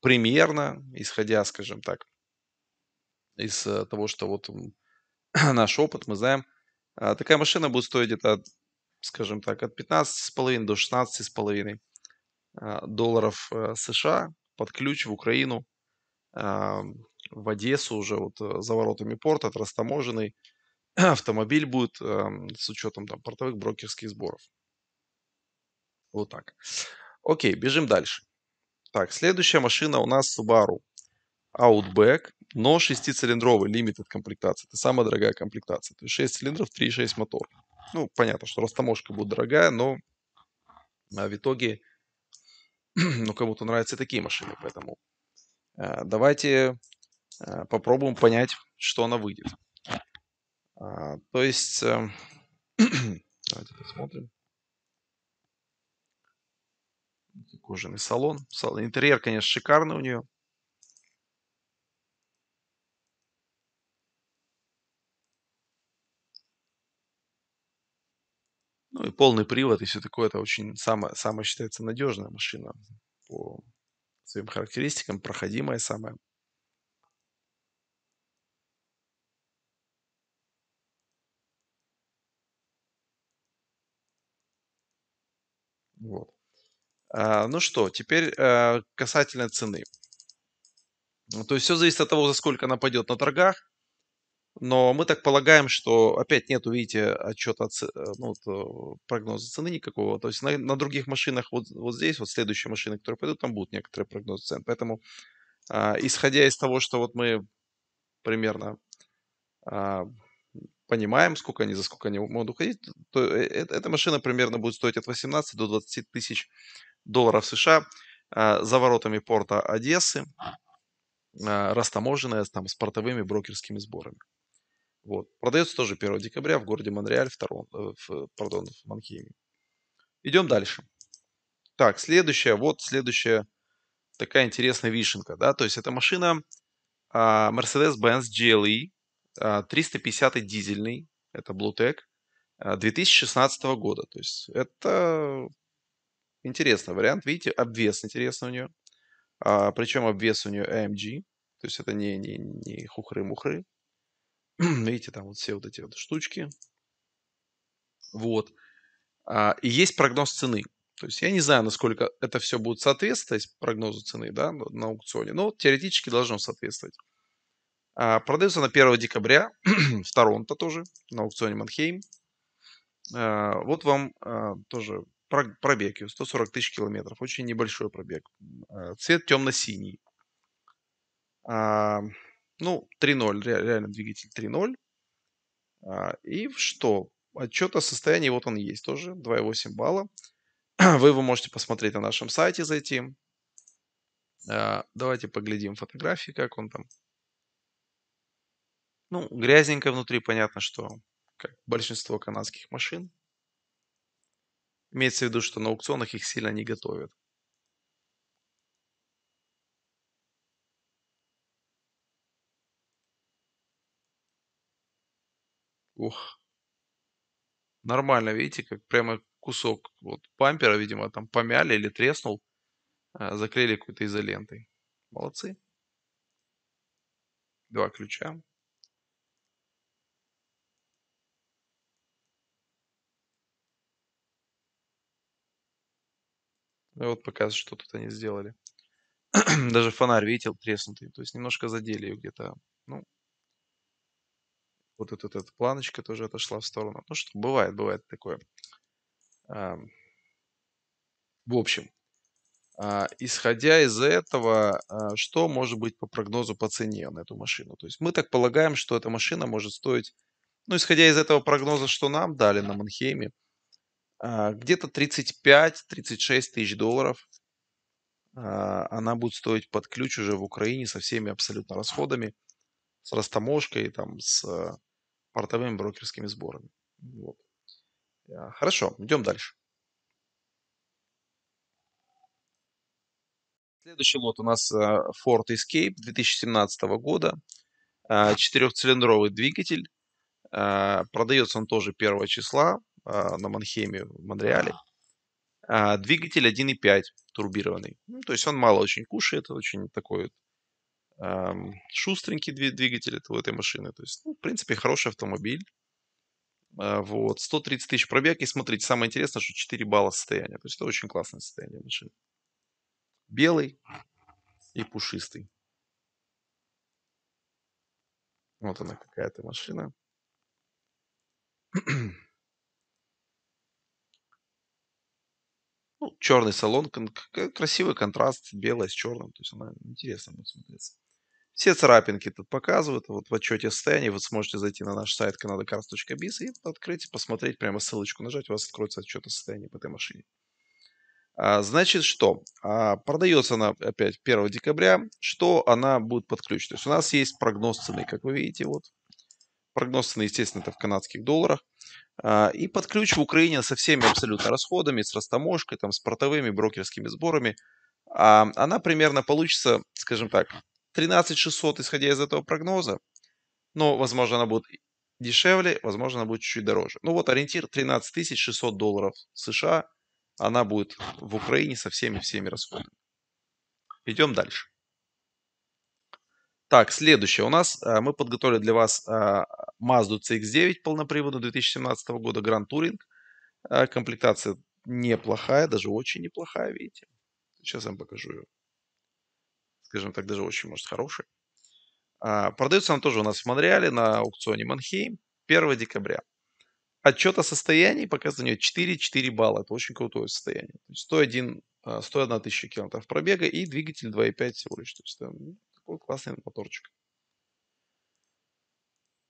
примерно, исходя, скажем так, из э, того, что вот наш опыт, мы знаем, а, такая машина будет стоить где-то, скажем так, от 15,5 до 16,5 а, долларов э, США под ключ в Украину, а, в Одессу уже вот э, за воротами порта, растаможенный автомобиль будет с учетом там портовых брокерских сборов. Вот так. Окей, бежим дальше. Так, следующая машина у нас Subaru. Outback, но шестицилиндровый лимитед комплектация. Это самая дорогая комплектация. То есть 6 цилиндров, 3,6 мотор. Ну, понятно, что растаможка будет дорогая, но а, в итоге, ну, кому-то нравятся такие машины, поэтому а, давайте а, попробуем понять, что она выйдет. То есть, э, давайте посмотрим. Кожаный салон. Интерьер, конечно, шикарный у нее. Ну и полный привод и все такое, это очень самая, самая считается надежная машина по своим характеристикам, проходимая самая. Вот. А, ну что, теперь а, касательно цены. Ну, то есть все зависит от того, за сколько она пойдет на торгах. Но мы так полагаем, что опять нет, видите, отчета, от, э, ну, вот, э, прогноза цены никакого. То есть на, на других машинах вот, вот здесь, вот следующие машины, которые пойдут, там будут некоторые прогнозы цен. Поэтому, а, исходя из того, что вот мы примерно а, понимаем, сколько они, за сколько они могут уходить, то это, э, эта машина примерно будет стоить от 18 до 20 тысяч долларов США а, за воротами порта Одессы, а, растаможенная там, с портовыми брокерскими сборами. Вот. Продается тоже 1 декабря в городе Монреаль, в, Торон... Э, в, пардон, в Манхейме. Идем дальше. Так, следующая, вот следующая такая интересная вишенка, да, то есть это машина а, Mercedes-Benz GLE, а, 350 дизельный, это Bluetech, 2016 а, года, то есть это интересный вариант, видите, обвес интересный у нее, а, причем обвес у нее AMG, то есть это не, не, не хухры-мухры, Видите, там вот все вот эти вот штучки. Вот. А, и есть прогноз цены. То есть я не знаю, насколько это все будет соответствовать прогнозу цены да, на аукционе, но теоретически должно соответствовать. А, продается на 1 декабря в Торонто тоже, на аукционе Манхейм. А, вот вам тоже пробег, 140 тысяч километров, очень небольшой пробег. Цвет темно-синий. Ну, 3.0, реально двигатель 3.0. А, и что? Отчет о состоянии, вот он есть тоже, 2.8 балла. Вы его можете посмотреть на нашем сайте, зайти. А, давайте поглядим фотографии, как он там. Ну, грязненько внутри, понятно, что как большинство канадских машин. Имеется в виду, что на аукционах их сильно не готовят. Ох. Нормально, видите, как прямо кусок вот пампера, видимо, там помяли или треснул, э, заклеили какой-то изолентой. Молодцы. Два ключа. Ну вот показывает, что тут они сделали. Даже фонарь, видите, треснутый. То есть немножко задели ее где-то. Ну, вот тут вот эта планочка тоже отошла в сторону. Ну что, бывает, бывает такое. В общем, а, исходя из этого, а, что может быть по прогнозу по цене на эту машину? То есть мы так полагаем, что эта машина может стоить, ну, исходя из этого прогноза, что нам дали на Манхейме, а, где-то 35-36 тысяч долларов она будет стоить под ключ уже в Украине со всеми абсолютно расходами, с растаможкой, там, с портовыми брокерскими сборами. Вот. А, хорошо, идем дальше. Следующий лот у нас а, Ford Escape 2017 года. А, Четырехцилиндровый двигатель. Продается он тоже 1 числа на Манхеме в Монреале. Двигатель 1.5 турбированный. Ну, то есть он мало очень кушает, очень такой вот шустренький двигатель это этой машины. То есть, ну, в принципе, хороший автомобиль. А, вот, 130 тысяч пробег. И смотрите, самое интересное, что 4 балла состояния. То есть это очень классное состояние машины. Белый и пушистый. Вот она какая-то машина. ну, черный салон, красивый контраст белое с черным. То есть она интересно будет смотреться. Все царапинки тут показывают. Вот в отчете состояния вы сможете зайти на наш сайт canadacars.biz и открыть, посмотреть, прямо ссылочку нажать, у вас откроется отчет о состоянии по этой машине. А, значит, что? А, продается она опять 1 декабря. Что она будет подключена. То есть у нас есть прогноз цены, как вы видите, вот. Прогноз цены, естественно, это в канадских долларах. А, и под ключ в Украине со всеми абсолютно расходами, с растаможкой, там, с портовыми брокерскими сборами, а, она примерно получится, скажем так, 13600, исходя из этого прогноза. Но, возможно, она будет дешевле, возможно, она будет чуть-чуть дороже. Ну вот ориентир 13600 долларов США. Она будет в Украине со всеми-всеми расходами. Идем дальше. Так, следующее у нас. Э, мы подготовили для вас э, Mazda CX-9 полноприводную 2017 года Grand Touring. Э, комплектация неплохая, даже очень неплохая, видите. Сейчас я вам покажу ее скажем так, даже очень, может, хороший. А, продается он тоже у нас в Монреале на аукционе Манхейм 1 декабря. Отчет о состоянии показывает у нее 4,4 балла. Это очень крутое состояние. 101, 101 а, тысяча километров пробега и двигатель 2,5 всего лишь. То есть там ну, такой классный моторчик.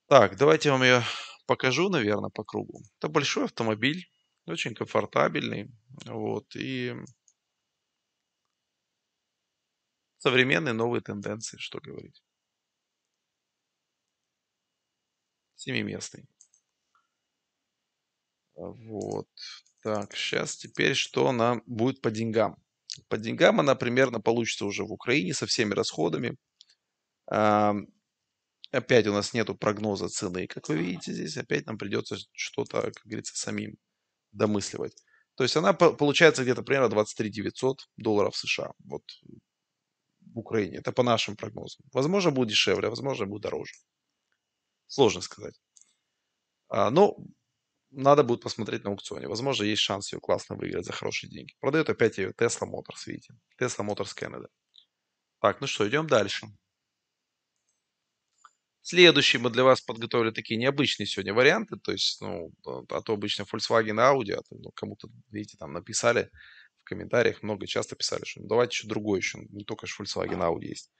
Так, давайте я вам ее покажу, наверное, по кругу. Это большой автомобиль, очень комфортабельный. Вот, и современные новые тенденции, что говорить. Семиместный. А, вот. Так, сейчас теперь что нам будет по деньгам? По деньгам она примерно получится уже в Украине со всеми расходами. Опять у нас нету прогноза цены, как вы видите здесь. Опять нам придется что-то, как говорится, самим домысливать. То есть она получается где-то примерно 23 900 долларов США. Вот в Украине. Это по нашим прогнозам. Возможно, будет дешевле, а возможно, будет дороже. Сложно сказать. А, но надо будет посмотреть на аукционе. Возможно, есть шанс ее классно выиграть за хорошие деньги. Продает опять ее Tesla Motors, видите. Tesla Motors Canada. Так, ну что, идем дальше. Следующий мы для вас подготовили такие необычные сегодня варианты. То есть, ну, а, а то обычно Volkswagen Audi, а то, ну, кому-то, видите, там написали комментариях много часто писали, что ну, давайте еще другой еще, не только же Volkswagen Audi есть.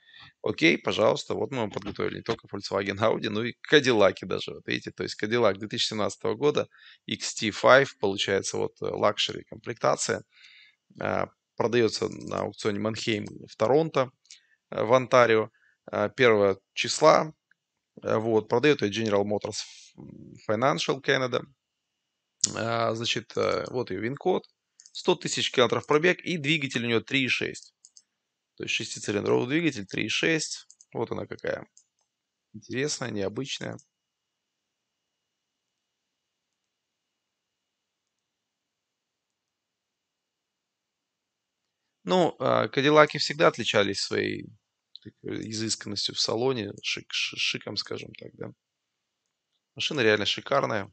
Окей, пожалуйста, вот мы вам подготовили не только Volkswagen Audi, но и Кадиллаки даже, вот видите, то есть Кадиллак 2017 года, XT5, получается вот э, лакшери комплектация, э, продается на аукционе Манхейм в Торонто, э, в Онтарио, 1 числа, вот, продает ее General Motors Financial Canada, значит, вот ее вин-код, 100 тысяч километров пробег и двигатель у нее 3,6. То есть шестицилиндровый двигатель 3,6. Вот она какая. Интересная, необычная. Ну, а, Кадиллаки всегда отличались своей изысканностью в салоне, шик, шиком, скажем так, да. Машина реально шикарная,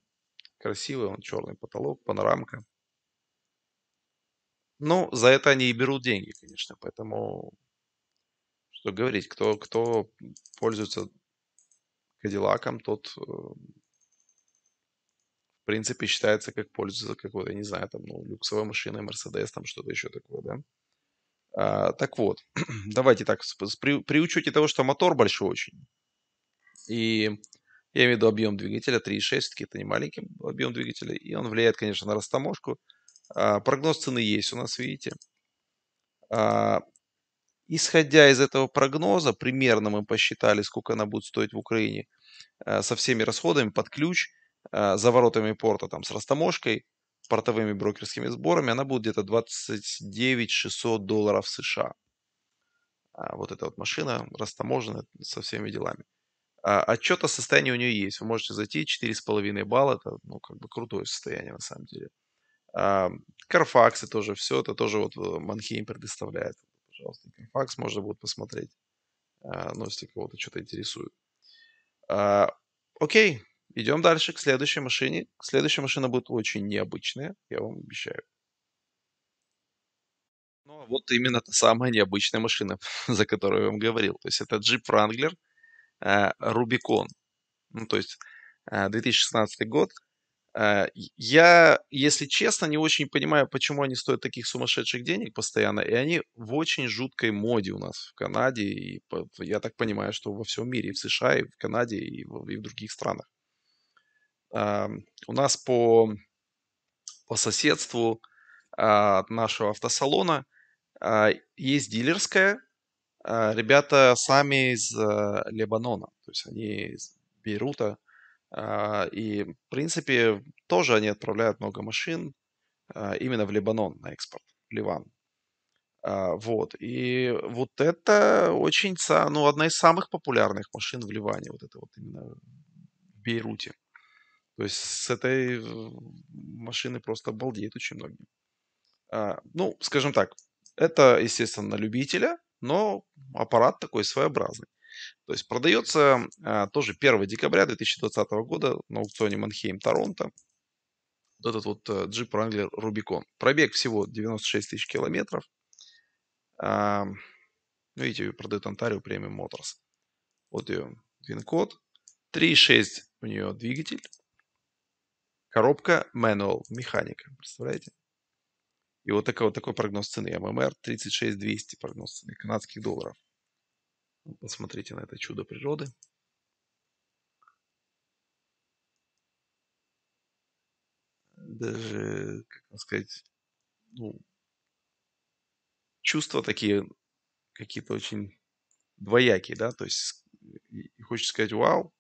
красивая, он черный потолок, панорамка. Ну, за это они и берут деньги, конечно. Поэтому, что говорить, кто, кто пользуется Кадиллаком, тот, э, в принципе, считается как пользуется какой-то, не знаю, там, ну, люксовой машиной, Мерседес, там что-то еще такое, да? А, так вот, давайте так, при, при учете того, что мотор большой очень, и я имею в виду объем двигателя 3.6, таки это не маленький объем двигателя, и он влияет, конечно, на растаможку, а, прогноз цены есть у нас, видите. А, исходя из этого прогноза, примерно мы посчитали, сколько она будет стоить в Украине а, со всеми расходами под ключ, за воротами порта, там, с растаможкой, портовыми брокерскими сборами, она будет где-то 29 600 долларов США. Вот эта вот машина растаможенная со всеми делами. Отчет о состоянии у нее есть. Вы можете зайти 4,5 балла. Это ну, как бы крутое состояние на самом деле. А, Карфаксы тоже, все это тоже вот э, Манхейм предоставляет. Пожалуйста, Карфакс можно будет посмотреть, а, ну, если кого-то что-то интересует. А, окей, идем дальше к следующей машине. Следующая машина будет очень необычная, я вам обещаю. Ну, вот именно та самая необычная машина, за которую я вам говорил. То есть это Jeep Wrangler Rubicon. Ну, то есть 2016 год, Э, я, если честно, не очень понимаю, почему они стоят таких сумасшедших денег постоянно, и они в очень жуткой моде у нас в Канаде, и я так понимаю, что во всем мире, и в США, и в Канаде, и в, и в других странах. У нас по, по соседству а, от нашего автосалона а, есть дилерская, а, ребята сами из э, Лебанона, то есть они из Бейрута, а, и, в принципе, тоже они отправляют много машин а, именно в Лебанон на экспорт, в Ливан. А, вот. И вот это очень, ну, одна из самых популярных машин в Ливане, вот это вот именно в Бейруте. То есть с этой э, машины просто обалдеют очень многие. Ну, скажем так, это, естественно, на любителя, но аппарат такой своеобразный. То есть продается а, тоже 1 декабря 2020 года на аукционе Манхейм Торонто вот этот вот э, джип Wrangler Рубикон. Пробег всего 96 тысяч километров. А, ну, видите, ее продает Ontario Premium Motors. Вот ее VIN код 3.6 у нее двигатель. Коробка manual, механика, представляете? И вот такой, вот такой прогноз цены. ММР 36 200 прогноз цены канадских долларов. Посмотрите на это чудо природы. Даже, как сказать, ну, чувства такие какие-то очень двоякие, да, то есть и хочется сказать «вау»,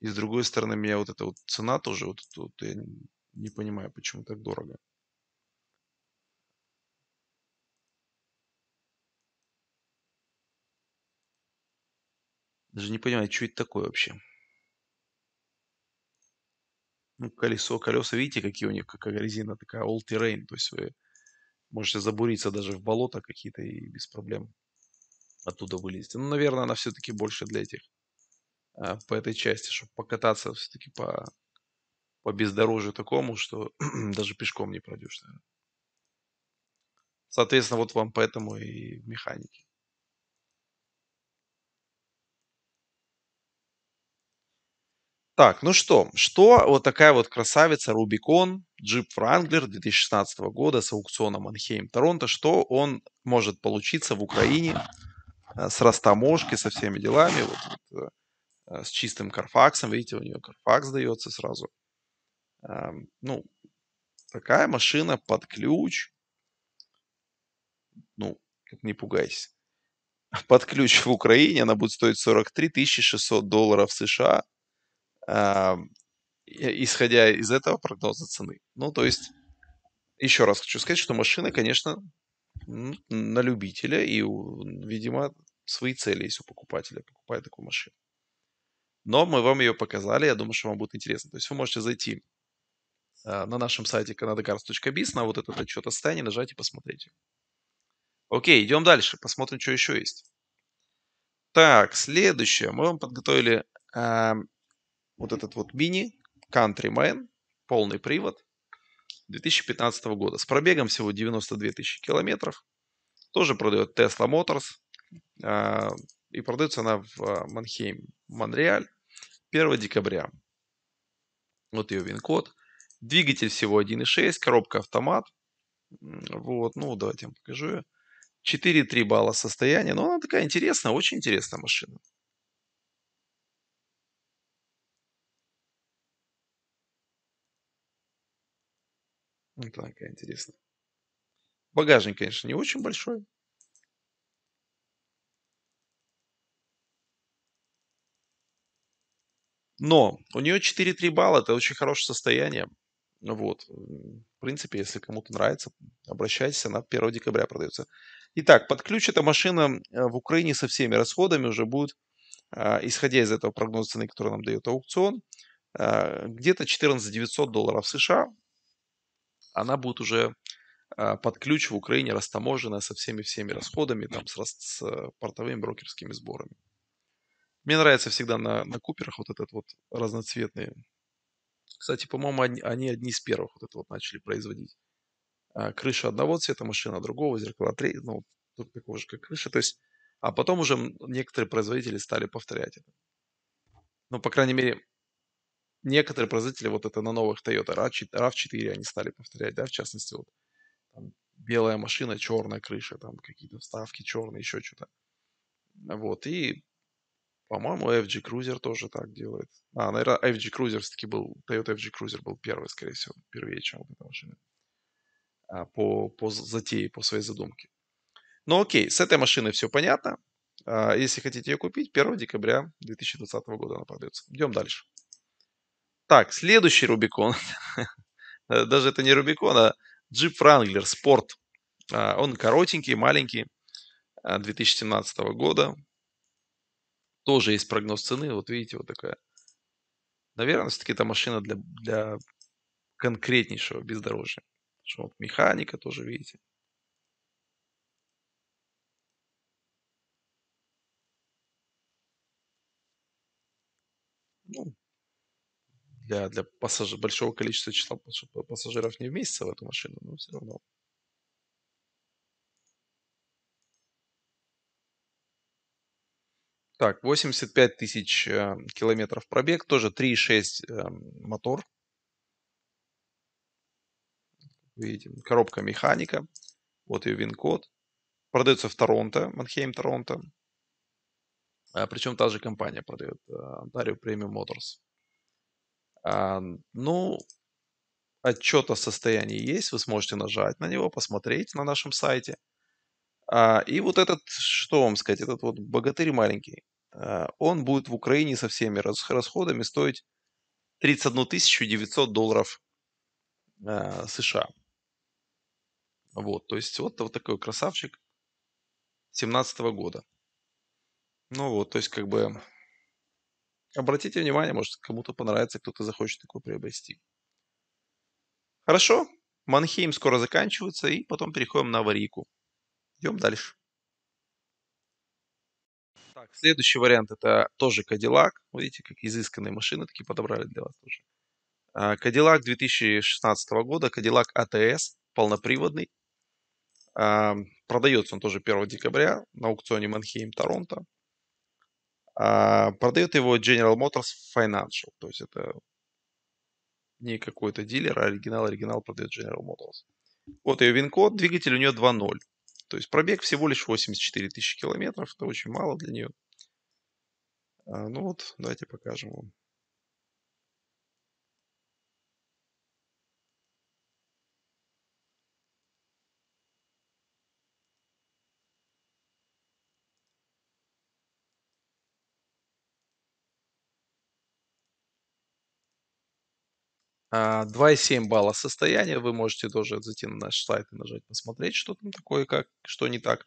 и с другой стороны меня вот эта вот цена тоже, вот, вот я не понимаю, почему так дорого. Даже не понимаю, что это такое вообще. Ну, колесо, колеса, видите, какие у них, какая резина такая, all terrain, то есть вы можете забуриться даже в болото какие-то и без проблем оттуда вылезти. Ну, наверное, она все-таки больше для этих, а, по этой части, чтобы покататься все-таки по, по бездорожью такому, что даже пешком не пройдешь, наверное. Соответственно, вот вам поэтому и механики. Так, ну что, что вот такая вот красавица Рубикон, джип Wrangler 2016 года с аукциона Манхейм Торонто, что он может получиться в Украине э, с растаможки, со всеми делами, вот, вот, э, э, с чистым карфаксом, видите, у нее карфакс дается сразу. Эм, ну, такая машина под ключ, ну, не пугайся, под ключ в Украине она будет стоить 43 600 долларов США, а, исходя из этого прогноза цены. Ну, то есть, еще раз хочу сказать, что машина, конечно, на любителя, и, видимо, свои цели есть у покупателя, покупая такую машину. Но мы вам ее показали, я думаю, что вам будет интересно. То есть вы можете зайти а, на нашем сайте canadagars.biz на вот этот отчет о состоянии, нажать и посмотреть. Окей, идем дальше, посмотрим, что еще есть. Так, следующее. Мы вам подготовили вот этот вот мини Countryman, полный привод, 2015 года. С пробегом всего 92 тысячи километров. Тоже продает Tesla Motors. А, и продается она в а, Манхейм, Монреаль 1 декабря. Вот ее ВИН-код. Двигатель всего 1.6, коробка автомат. Вот, ну давайте я вам покажу ее. 4,3 балла состояния, Но ну, она такая интересная, очень интересная машина. Вот ну такая интересная. Багажник, конечно, не очень большой. Но у нее 4-3 балла, это очень хорошее состояние. Вот. В принципе, если кому-то нравится, обращайтесь, она 1 декабря продается. Итак, под ключ эта машина э, в Украине со всеми расходами уже будет, э, исходя из этого прогноза цены, который нам дает аукцион, э, где-то 14 900 долларов США она будет уже а, под ключ в Украине растаможена со всеми-всеми расходами, там, с, с э, портовыми брокерскими сборами. Мне нравится всегда на, на Куперах вот этот вот разноцветный. Кстати, по-моему, они, они одни из первых вот это вот начали производить. А, крыша одного цвета, машина другого, зеркала а третьего, ну, тут такого же, как крыша. То есть, а потом уже некоторые производители стали повторять это. Ну, по крайней мере, некоторые производители вот это на новых Toyota RAV4 они стали повторять, да, в частности, вот там, белая машина, черная крыша, там какие-то вставки черные, еще что-то. Вот, и, по-моему, FG Cruiser тоже так делает. А, наверное, FG Cruiser все-таки был, Toyota FG Cruiser был первый, скорее всего, первее, чем вот эта машина. А, по, по затее, по своей задумке. Ну окей, с этой машиной все понятно. А, если хотите ее купить, 1 декабря 2020 года она продается. Идем дальше. Так, следующий Рубикон. Э, даже это не Рубикон, а Jeep Wrangler Sport. А, он коротенький, маленький, 2017 а, года. Тоже есть прогноз цены. Вот видите, вот такая. Наверное, все-таки это машина для, для конкретнейшего бездорожья. вот механика тоже, видите. для, для пассажир, большого количества числа пассажиров не вместится в эту машину, но все равно. Так, 85 тысяч э, километров пробег, тоже 3,6 э, мотор. видим, коробка механика, вот ее вин-код. Продается в Торонто, Манхейм, Торонто. А, причем та же компания продает, э, Ontario Premium Motors. А, ну, отчет о состоянии есть, вы сможете нажать на него, посмотреть на нашем сайте. А, и вот этот, что вам сказать, этот вот богатырь маленький, а, он будет в Украине со всеми расходами стоить 31 900 долларов США. Вот, то есть вот, вот такой красавчик 17 года. Ну вот, то есть как бы Обратите внимание, может, кому-то понравится, кто-то захочет такой приобрести. Хорошо, Манхейм скоро заканчивается, и потом переходим на аварийку. Идем дальше. Так, следующий вариант это тоже Кадиллак. Видите, как изысканные машины такие подобрали для вас тоже. А, Кадиллак 2016 года, Кадиллак ATS, а полноприводный. А, продается он тоже 1 декабря на аукционе Манхейм Торонто. А, продает его General Motors Financial, то есть это не какой-то дилер, а оригинал, оригинал продает General Motors. Вот ее вин-код, двигатель у нее 2.0. То есть пробег всего лишь 84 тысячи километров, это очень мало для нее. А, ну вот, давайте покажем вам. 2,7 а, балла состояния Вы можете тоже зайти на наш сайт и нажать посмотреть, что там такое, как, что не так.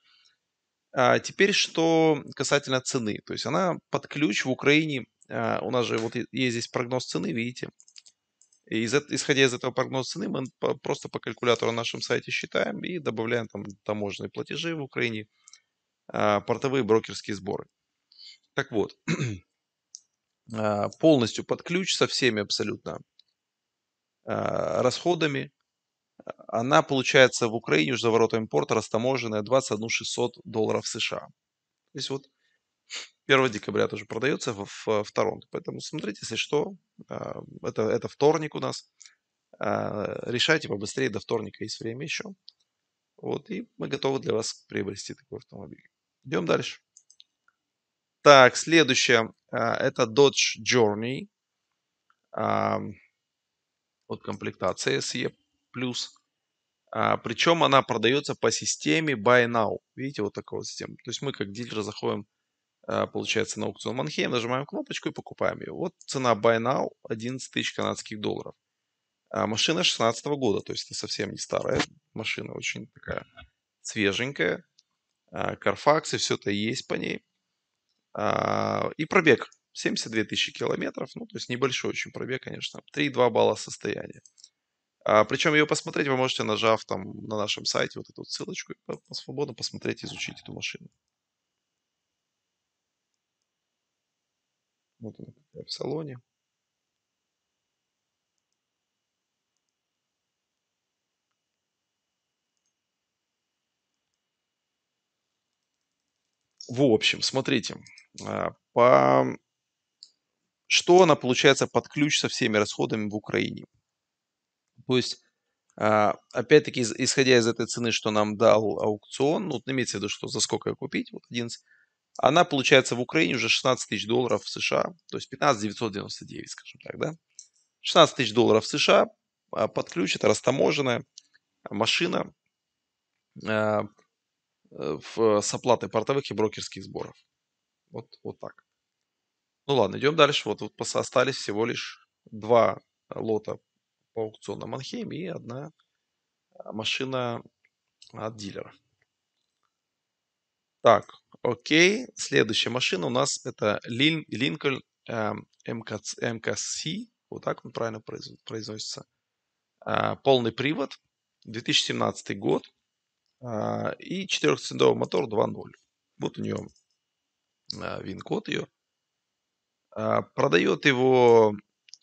А теперь, что касательно цены. То есть она под ключ в Украине. А, у нас же вот есть здесь прогноз цены, видите. из, исходя из этого прогноза цены, мы просто по калькулятору на нашем сайте считаем и добавляем там таможенные платежи в Украине, а, портовые брокерские сборы. Так вот, полностью под ключ со всеми абсолютно Э, расходами, она получается в Украине уже за ворота импорта растаможенная 21 600 долларов США. то есть вот 1 декабря тоже продается в, в, в Торонто. Поэтому смотрите, если что, э, это, это вторник у нас. Э, решайте побыстрее, до вторника есть время еще. Вот, и мы готовы для вас приобрести такой автомобиль. Идем дальше. Так, следующее. Это Dodge Journey от комплектации SE+. А, причем она продается по системе Buy Now. Видите, вот такая вот система. То есть мы как дилер заходим, а, получается, на аукцион Манхейм, нажимаем кнопочку и покупаем ее. Вот цена Buy Now 11 тысяч канадских долларов. А машина 16 года, то есть это совсем не старая машина, очень такая свеженькая. Карфакс и все это есть по ней. А, и пробег 72 тысячи километров, ну, то есть небольшой очень пробег, конечно, 3,2 балла состояния. А, причем ее посмотреть вы можете, нажав там на нашем сайте вот эту ссылочку, по, по свободно посмотреть, изучить эту машину. Вот она в салоне. В общем, смотрите, а, по что она, получается, под ключ со всеми расходами в Украине. То есть, а, опять-таки, исходя из этой цены, что нам дал аукцион, ну, имеется в виду, что за сколько купить, вот 11, она, получается, в Украине уже 16 тысяч долларов США, то есть 15 999, скажем так, да? 16 тысяч долларов США а, под ключ, это растаможенная машина а, э, с оплатой портовых и брокерских сборов. Вот, вот так. Ну ладно, идем дальше. Вот, вот остались всего лишь два э, лота по аукциону Манхейм и одна а, машина от дилера. Так, окей. Следующая машина у нас это Lincoln эм, МКС, вот так он правильно произносится. А, полный привод, 2017 год а, и четырехцилиндровый мотор 2.0. Вот у нее вин-код ее. А, продает его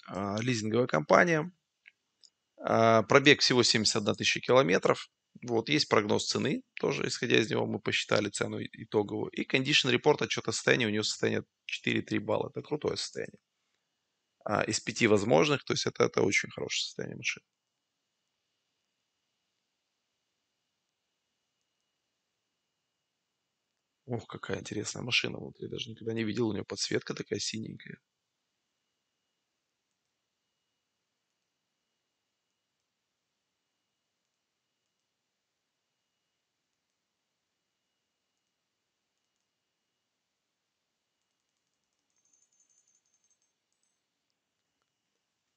а, лизинговая компания. А, пробег всего 71 тысяча километров. Вот, есть прогноз цены, тоже исходя из него мы посчитали цену итоговую. И condition report отчет о состоянии, у него состояние 4-3 балла. Это крутое состояние. из пяти возможных, то есть это, это очень хорошее состояние машины. Ох, какая интересная машина внутри. Даже никогда не видел. У нее подсветка такая синенькая.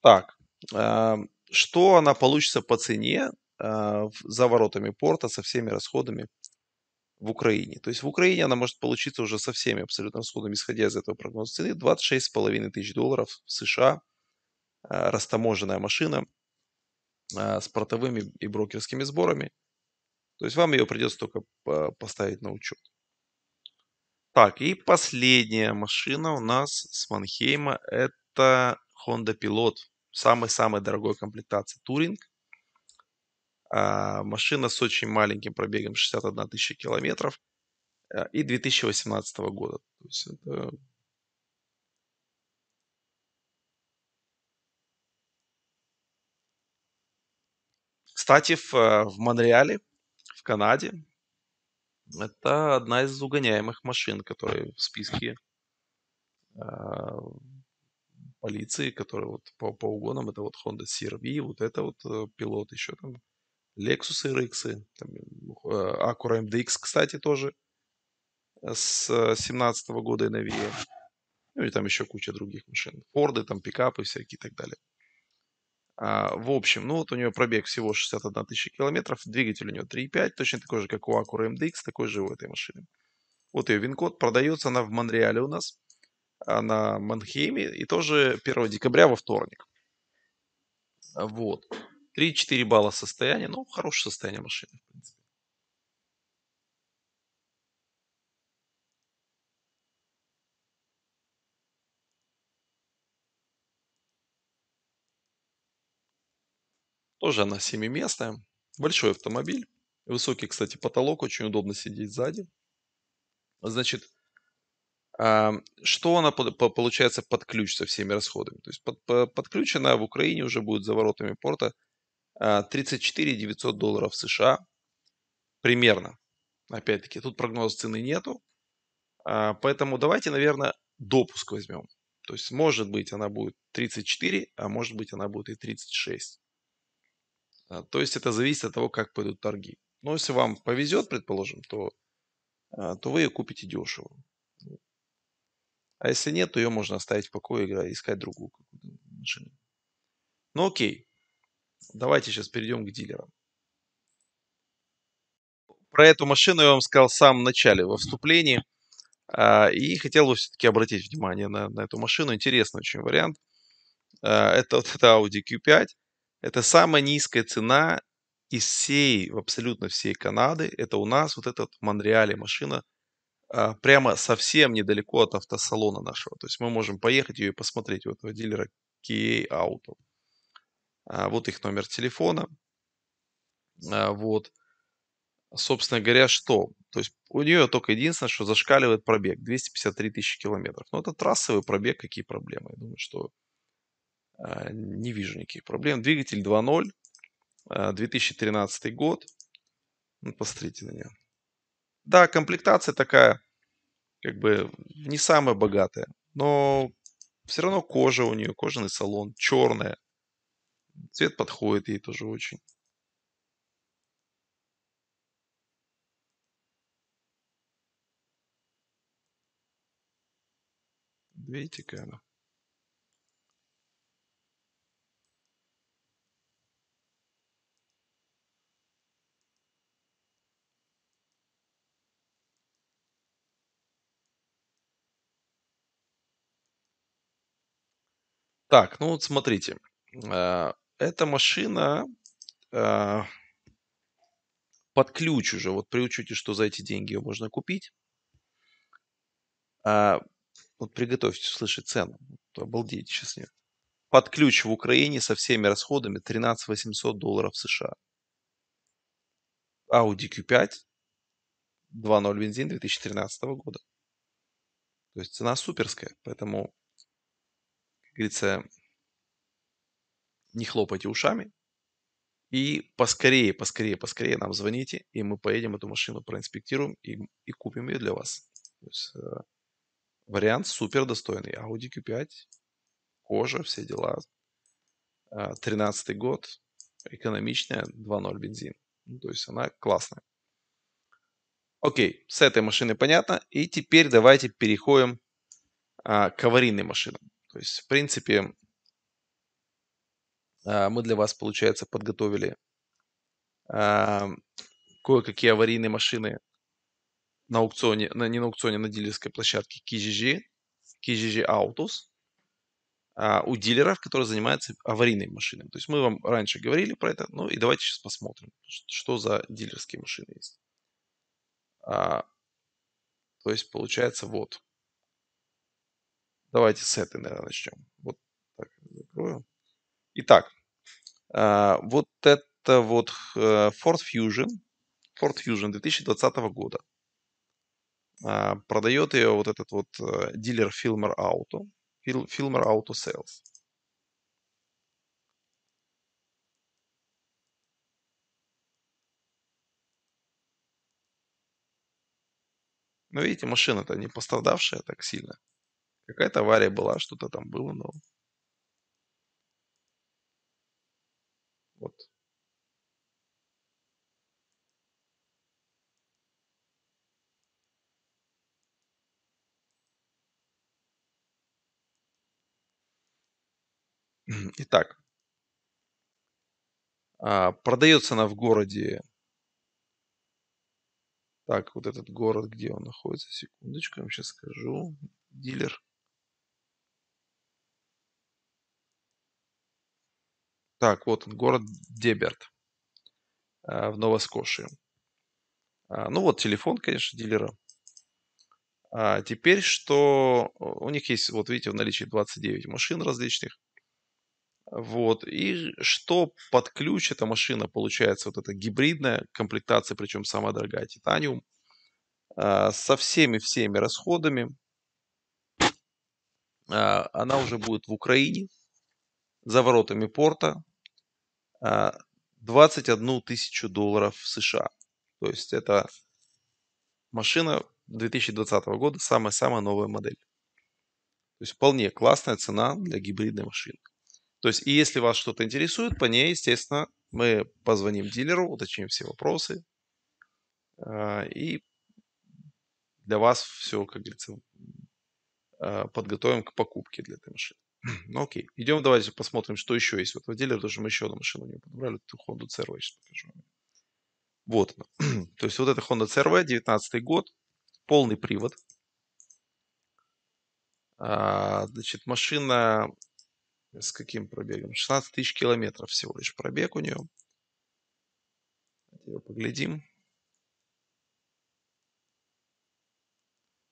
Так, а, что она получится по цене а, за воротами порта со всеми расходами в Украине. То есть в Украине она может получиться уже со всеми абсолютно расходами, исходя из этого прогноза цены. 26,5 тысяч долларов в США, а, растаможенная машина а, с портовыми и брокерскими сборами. То есть вам ее придется только поставить на учет. Так, и последняя машина у нас с Манхейма это Honda Pilot. Самый-самый дорогой комплектации туринг. А, машина с очень маленьким пробегом 61 тысяча километров э, и 2018 года. То есть это Кстати, в, э, в Монреале, в Канаде, это одна из угоняемых машин, которые в списке э, полиции, которые вот по, по угонам, это вот Honda CRV, вот это вот э, пилот еще там Lexus RX, там, э, Acura MDX, кстати, тоже э, с 17 года и новее. E. Ну и там еще куча других машин. Форды, там пикапы всякие и так далее. А, в общем, ну вот у нее пробег всего 61 тысяча километров, двигатель у нее 3.5, точно такой же, как у Acura MDX, такой же у этой машины. Вот ее винкод продается она в Монреале у нас, а на Манхейме, и тоже 1 декабря во вторник. Вот. 3-4 балла состояния, Ну, хорошее состояние машины, в принципе. Тоже она семиместная. Большой автомобиль. Высокий, кстати, потолок. Очень удобно сидеть сзади. Значит, а, что она, получается, под ключ со всеми расходами? То есть под, под ключ она в Украине уже будет за воротами порта 34 э, 900 долларов США примерно. Опять-таки, тут прогноза цены нету. Э, поэтому давайте, наверное, допуск возьмем. То есть, может быть, она будет 34, а может быть, она будет и 36. Э, то есть, это зависит от того, как пойдут торги. Но если вам повезет, предположим, то, то вы ее купите дешево. А если нет, то ее можно оставить в покое и искать другую машину. Ну окей, Давайте сейчас перейдем к дилерам. Про эту машину я вам сказал в самом начале, во вступлении. А, и хотел бы все-таки обратить внимание на, на эту машину. Интересный очень вариант. А, это вот эта Audi Q5. Это самая низкая цена из всей, абсолютно всей Канады. Это у нас вот этот вот Монреале машина а, прямо совсем недалеко от автосалона нашего. То есть мы можем поехать ее и посмотреть у этого дилера Key Auto. А, вот их номер телефона, а, вот, собственно говоря, что? То есть у нее только единственное, что зашкаливает пробег, 253 тысячи километров. Но ну, это трассовый пробег, какие проблемы? Я думаю, что а, не вижу никаких проблем. Двигатель 2.0, 2013 год. Ну, посмотрите на нее. Да, комплектация такая, как бы не самая богатая, но все равно кожа у нее, кожаный салон, черная. Цвет подходит ей тоже очень. Видите, какая она? Так, ну вот смотрите. А, эта машина э, под ключ уже, вот при учете, что за эти деньги ее можно купить, э, вот приготовьтесь услышать цену, обалдеть сейчас с Под ключ в Украине со всеми расходами 13 800 долларов США. Audi Q5 2.0 бензин 2013 года. То есть цена суперская, поэтому, как говорится, не хлопайте ушами. И поскорее, поскорее, поскорее нам звоните, и мы поедем эту машину проинспектируем и, и купим ее для вас. То есть, э, вариант супер достойный. Audi Q5, кожа, все дела. Э, год, экономичная, 2.0 бензин. Ну, то есть она классная. Окей, с этой машины понятно. И теперь давайте переходим а, к аварийным машинам. То есть, в принципе, а, мы для вас, получается, подготовили а, кое-какие аварийные машины на аукционе, на, не на аукционе, а на дилерской площадке Kijiji, Kijiji Autos, у дилеров, которые занимаются аварийными машинами. То есть мы вам раньше говорили про это, ну и давайте сейчас посмотрим, что за дилерские машины есть. А, то есть получается вот. Давайте с этой, наверное, начнем. Вот так, закрою. Итак, а, вот это вот э, Ford Fusion, Ford Fusion 2020 года. А, продает ее вот этот вот э, дилер Filmer Auto, Filmer Auto Sales. Но ну, видите, машина-то не пострадавшая так сильно. Какая-то авария была, что-то там было, но опыт Итак, а, продается она в городе. Так, вот этот город, где он находится, секундочку, я вам сейчас скажу. Дилер. Так, вот он, город Деберт а, в Новоскоши. А, ну вот телефон, конечно, дилера. А теперь что у них есть, вот видите, в наличии 29 машин различных. Вот. И что под ключ эта машина получается, вот эта гибридная комплектация, причем самая дорогая, Титаниум, а, со всеми-всеми расходами. Она уже будет в Украине, за воротами порта, 21 а, тысячу долларов США. То есть это машина 2020 года, самая-самая новая модель. То есть вполне классная цена для гибридной машины. То есть и если вас что-то интересует, по ней, естественно, мы позвоним дилеру, уточним все вопросы. А, и для вас все, как говорится, а, подготовим к покупке для этой машины. Ну, окей. Идем, давайте посмотрим, что еще есть в этом деле, потому что мы еще одну машину не подобрали, эту Honda CRV, сейчас покажу. Вот она. То есть вот это Honda CRV, 19 год, полный привод. А, значит, машина с каким пробегом? 16 тысяч километров всего лишь пробег у нее. Ее поглядим.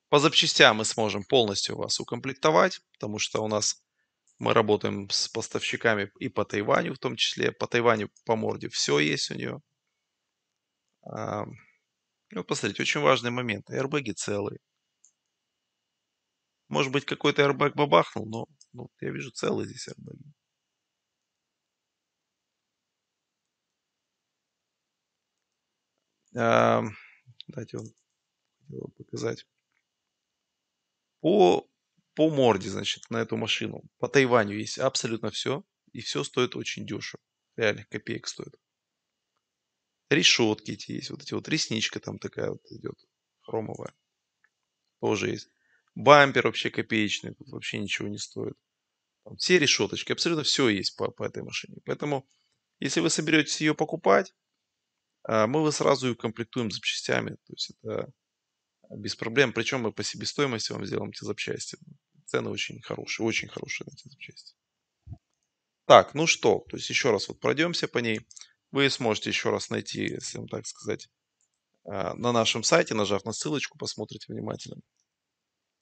По запчастям мы сможем полностью вас укомплектовать, потому что у нас мы работаем с поставщиками и по Тайваню в том числе. По Тайваню по морде все есть у нее. А, ну, посмотрите, очень важный момент. Аэрбэги целые. Может быть, какой-то аэрбэг бабахнул, но ну, я вижу целые здесь аэрбэги. А, дайте вам показать. По по морде, значит, на эту машину. По Тайваню есть абсолютно все. И все стоит очень дешево. Реально, копеек стоит. Решетки эти есть. Вот эти вот ресничка там такая вот идет. Хромовая. Тоже есть. Бампер вообще копеечный. Тут вообще ничего не стоит. Там все решеточки. Абсолютно все есть по, по этой машине. Поэтому, если вы соберетесь ее покупать, а, мы вы сразу ее комплектуем запчастями. То есть это без проблем. Причем мы по себестоимости вам сделаем эти запчасти цены очень хорошие, очень хорошие на эти запчасти. Так, ну что, то есть еще раз вот пройдемся по ней. Вы сможете еще раз найти, если вам так сказать, э, на нашем сайте, нажав на ссылочку, посмотрите внимательно.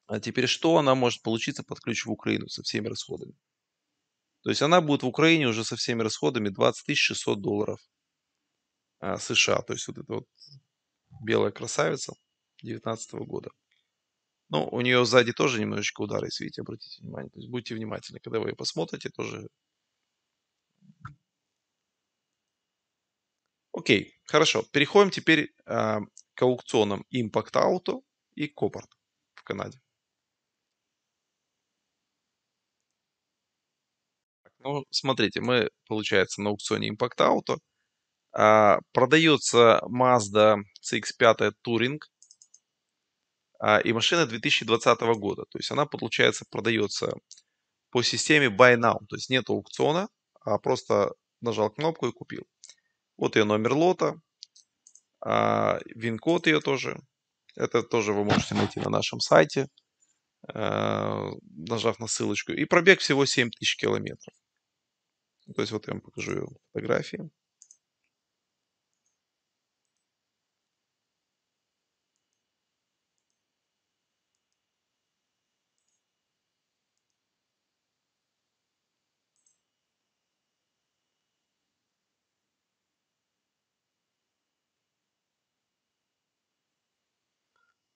А теперь что она может получиться под ключ в Украину со всеми расходами? То есть она будет в Украине уже со всеми расходами 20 600 долларов э, США. То есть вот эта вот белая красавица 2019 года. Ну, у нее сзади тоже немножечко удары есть, обратите внимание. То есть будьте внимательны, когда вы ее посмотрите, тоже. Окей, хорошо. Переходим теперь э, к аукционам Impact Auto и Copart в Канаде. Ну, смотрите, мы, получается, на аукционе Impact Auto. А, продается Mazda CX-5 Touring а, и машина 2020 года. То есть она, получается, продается по системе Buy Now. То есть нет аукциона, а просто нажал кнопку и купил. Вот ее номер лота, а, вин-код ее тоже. Это тоже вы можете найти на нашем сайте, а, нажав на ссылочку. И пробег всего 7000 километров. То есть вот я вам покажу ее фотографии.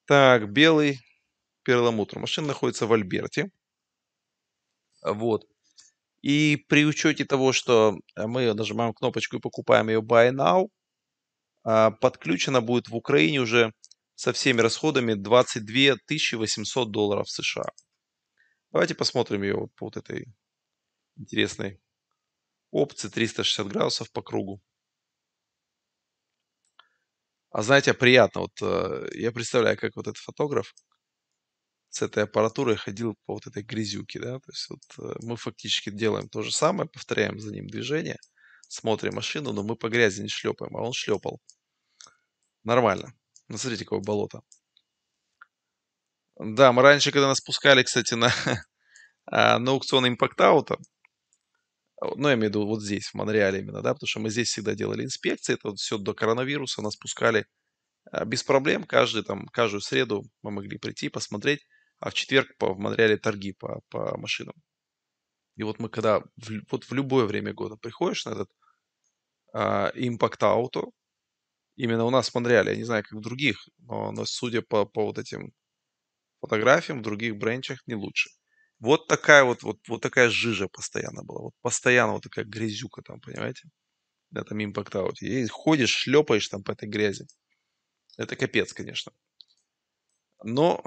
Так, белый перламутр. Машина находится в Альберте. Вот. И при учете того, что э, мы нажимаем кнопочку и покупаем ее Buy Now, а, подключена будет в Украине уже со всеми расходами 22 800 долларов США. Давайте посмотрим ее вот вот этой интересной опции 360 градусов по кругу. А знаете, приятно. Вот э, я представляю, как вот этот фотограф с этой аппаратурой ходил по вот этой грязюке, да, то есть вот э, мы фактически делаем то же самое, повторяем за ним движение, смотрим машину, но мы по грязи не шлепаем, а он шлепал. Нормально. Ну, смотрите, какое болото. Да, мы раньше, когда нас пускали, кстати, на, а, на аукцион импакт-аута, а, ну, я имею в виду вот здесь, в Монреале именно, да, потому что мы здесь всегда делали инспекции, это вот все до коронавируса нас пускали а, без проблем, каждый, там, каждую среду мы могли прийти, посмотреть, а в четверг по, в Монреале торги по, по машинам. И вот мы когда, в, вот в любое время года приходишь на этот а, Impact Auto, именно у нас в Монреале, я не знаю, как в других, но, но судя по, по вот этим фотографиям, в других бренчах не лучше. Вот такая вот, вот, вот такая жижа постоянно была. Вот постоянно вот такая грязюка там, понимаете? Да, там импакт аут. И ходишь, шлепаешь там по этой грязи. Это капец, конечно. Но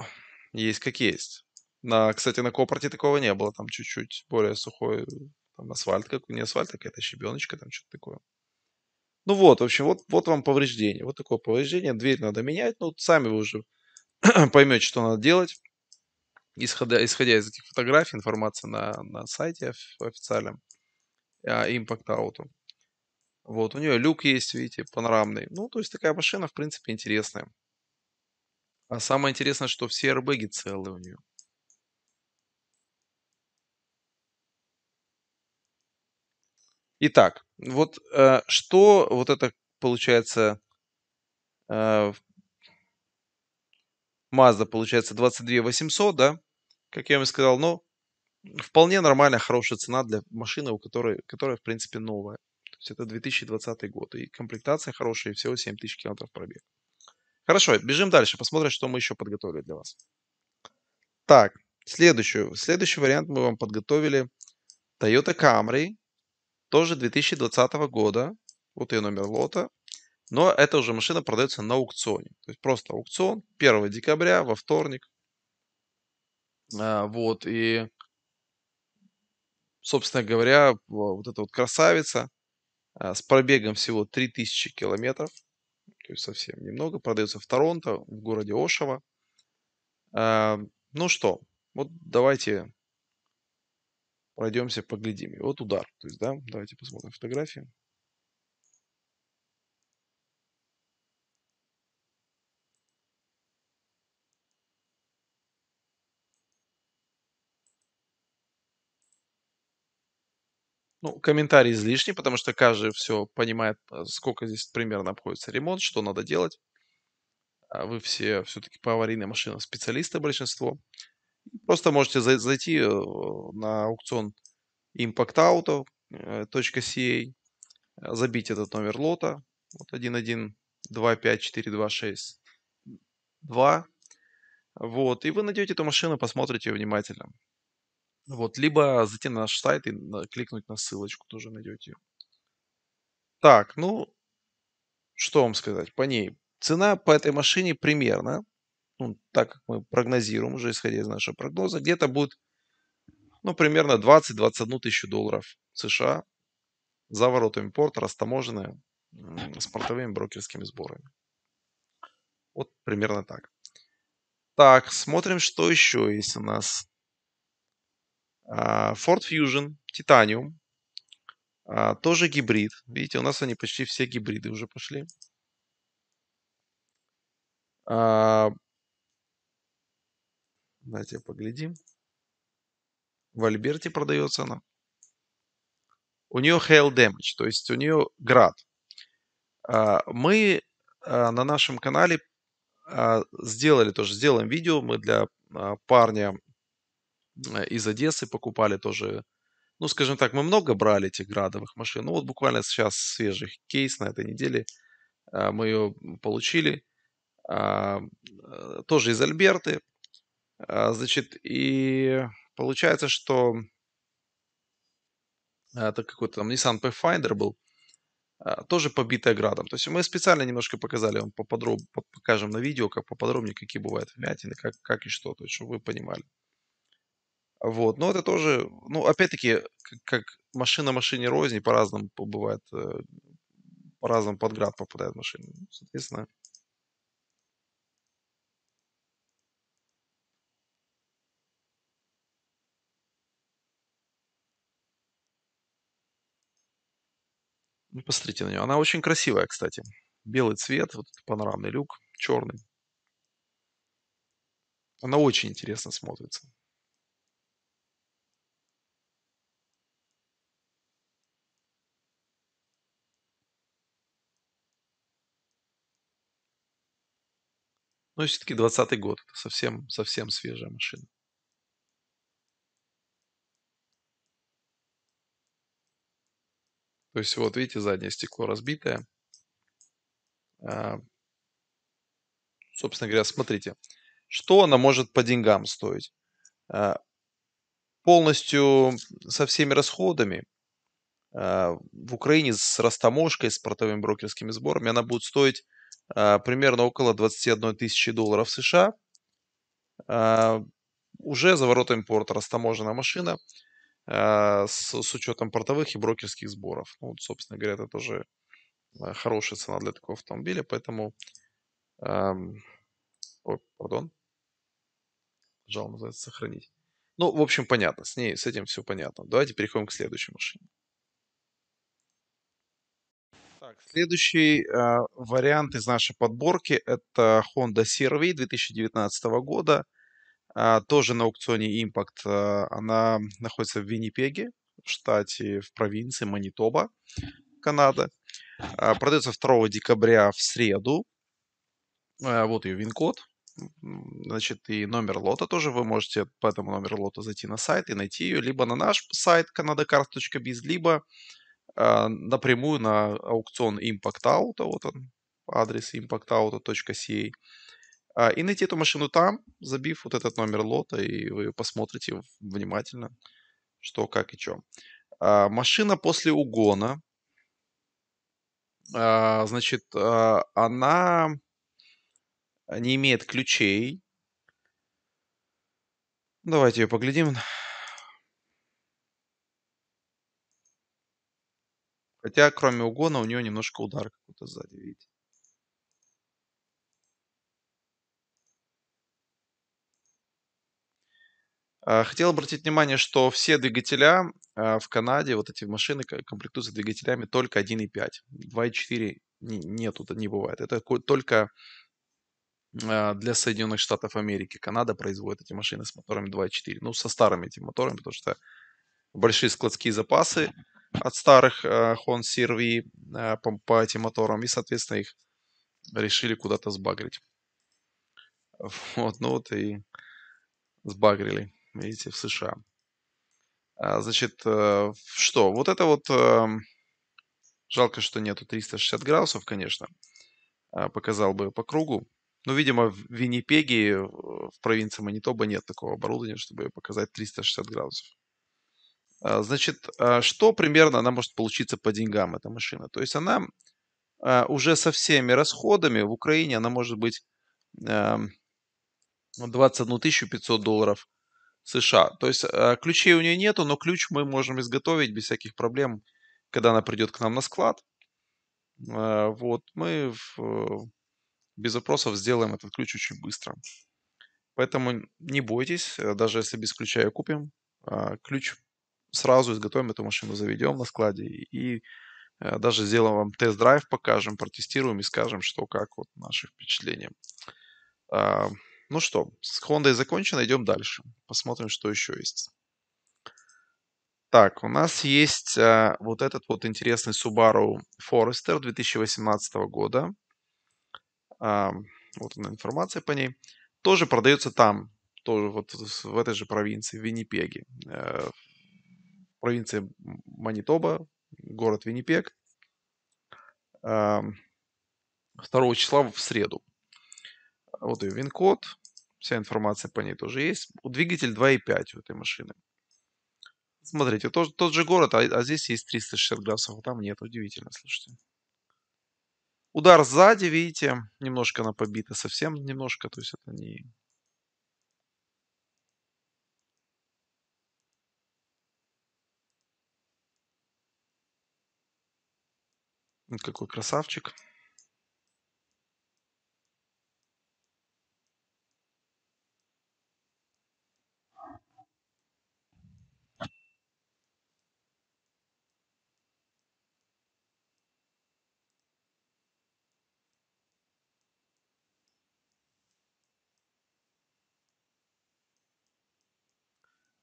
есть как есть. На, кстати, на Копорте такого не было. Там чуть-чуть более сухой там асфальт, как не асфальт, а какая-то щебеночка, там что-то такое. Ну вот, в общем, вот, вот вам повреждение. Вот такое повреждение. Дверь надо менять. Ну, сами вы уже поймете, что надо делать исходя, исходя из этих фотографий, информация на, на сайте официальном а, Impact Auto. Вот, у нее люк есть, видите, панорамный. Ну, то есть такая машина, в принципе, интересная. А самое интересное, что все аэрбэги целые у нее. Итак, вот э, что вот это получается э, Mazda получается 22 800, да? как я вам и сказал, но ну, вполне нормальная, хорошая цена для машины, у которой, которая, в принципе, новая. То есть это 2020 год, и комплектация хорошая, и всего 7000 километров пробег. Хорошо, бежим дальше, посмотрим, что мы еще подготовили для вас. Так, следующую, следующий вариант мы вам подготовили. Toyota Camry, тоже 2020 года, вот ее номер лота. Но эта уже машина продается на аукционе. То есть просто аукцион 1 декабря во вторник а, вот, и, собственно говоря, вот эта вот красавица а, с пробегом всего 3000 километров, то есть совсем немного, продается в Торонто, в городе Ошева. ну что, вот давайте пройдемся, поглядим. И вот удар. То есть, да, давайте посмотрим фотографии. Ну, комментарий излишний, потому что каждый все понимает, а, сколько здесь примерно обходится ремонт, что надо делать. А вы все все-таки по аварийным машинам специалисты большинство. Просто можете зайти э, на аукцион impactauto.ca, э, а, забить этот номер лота, вот 1125426 2, вот, и вы найдете эту машину, посмотрите ее внимательно. Вот, либо зайти на наш сайт и кликнуть на ссылочку, тоже найдете. Так, ну, что вам сказать по ней. Цена по этой машине примерно, ну, так как мы прогнозируем уже, исходя из нашего прогноза, где-то будет, ну, примерно 20-21 тысячу долларов США за воротами порта, растаможенная с портовыми брокерскими сборами. Вот примерно так. Так, смотрим, что еще есть у нас. А, Ford Fusion, Titanium, а, тоже гибрид. Видите, у нас они почти все гибриды уже пошли. А, давайте поглядим. В Альберте продается она. У нее hail damage, то есть у нее град. Мы на нашем канале сделали тоже, сделаем видео. Мы для парня Э, из Одессы покупали тоже. Ну, скажем так, мы много брали этих градовых машин. Ну, вот буквально сейчас свежий кейс на этой неделе. А, мы ее получили. А, э, тоже из Альберты. А, значит, и получается, что это какой-то там Nissan Pathfinder был, тоже побитая градом. То есть мы специально немножко показали, вам поподроб... покажем на видео, как поподробнее, какие бывают вмятины, как, как и что, то есть, чтобы вы понимали. Вот, но это тоже, ну, опять-таки, как машина машине рознь, по-разному бывает, э, по-разному под град попадает машина, ну, соответственно. Ну, посмотрите на нее. Она очень красивая, кстати. Белый цвет, вот этот панорамный люк, черный. Она очень интересно смотрится. Но все-таки 20 год, это совсем, совсем свежая машина. То есть вот видите, заднее стекло разбитое. А, собственно говоря, смотрите, что она может по деньгам стоить. А, полностью со всеми расходами а, в Украине с растаможкой, с портовыми брокерскими сборами она будет стоить а, примерно около 21 тысячи долларов США. А, уже за воротами порта растаможена машина а, с, с учетом портовых и брокерских сборов. Ну, вот, собственно говоря, это тоже хорошая цена для такого автомобиля, поэтому... Эм, ой, пардон. Жал называется «Сохранить». Ну, в общем, понятно. С ней, с этим все понятно. Давайте переходим к следующей машине. Так, следующий э, вариант из нашей подборки это Honda CRV 2019 года. Э, тоже на аукционе Impact. Э, она находится в Виннипеге, в штате, в провинции Манитоба, Канада. Э, продается 2 декабря в среду. Э, вот ее ВИН-код. Значит, и номер лота тоже вы можете по этому номеру лота зайти на сайт и найти ее либо на наш сайт kanadacars.biz, либо а, напрямую на аукцион Impact Auto, вот он, адрес impactauto.ca, а, и найти эту машину там, забив вот этот номер лота, и вы посмотрите внимательно, что, как и чем. А, машина после угона, значит, она не имеет ключей. Давайте ее поглядим. Хотя, кроме угона, у нее немножко удар какой-то сзади, видите. А, хотел обратить внимание, что все двигателя а, в Канаде, вот эти машины комплектуются двигателями только 1.5. 2.4 нету, не бывает. Это только а, для Соединенных Штатов Америки. Канада производит эти машины с моторами 2.4. Ну, со старыми этими моторами, потому что большие складские запасы от старых э, Honda CRV э, по, по этим моторам, и, соответственно, их решили куда-то сбагрить. Вот, ну вот и сбагрили, видите, в США. А, значит, э, что, вот это вот... Э, жалко, что нету 360 градусов, конечно. Э, показал бы по кругу. Но, ну, видимо, в Виннипеге, э, в провинции Манитоба нет такого оборудования, чтобы показать 360 градусов. А, значит, а, что примерно она может получиться по деньгам, эта машина? То есть она а, уже со всеми расходами в Украине, она может быть 21 500 ну, долларов США. То есть ключей у нее нету, но ключ мы можем изготовить без всяких проблем, когда она придет к нам на склад. Вот, мы в, без вопросов сделаем этот ключ очень быстро. Поэтому не бойтесь, э, даже если без ключа ее купим, ключ сразу изготовим эту машину, заведем на складе и э, даже сделаем вам тест-драйв, покажем, протестируем и скажем, что как вот наши впечатления. А, ну что, с Honda закончено, идем дальше. Посмотрим, что еще есть. Так, у нас есть а, вот этот вот интересный Subaru Forester 2018 года. А, вот она информация по ней. Тоже продается там, тоже вот в этой же провинции, в Виннипеге. А, провинция Манитоба, город Виннипек, 2 числа в среду. Вот ее ВИН-код, вся информация по ней тоже есть. Двигатель 2.5 у этой машины. Смотрите, тот, тот же город, а, а здесь есть 360 градусов, а там нет. Удивительно, слушайте. Удар сзади, видите, немножко она побита, совсем немножко, то есть это не, Вот какой красавчик.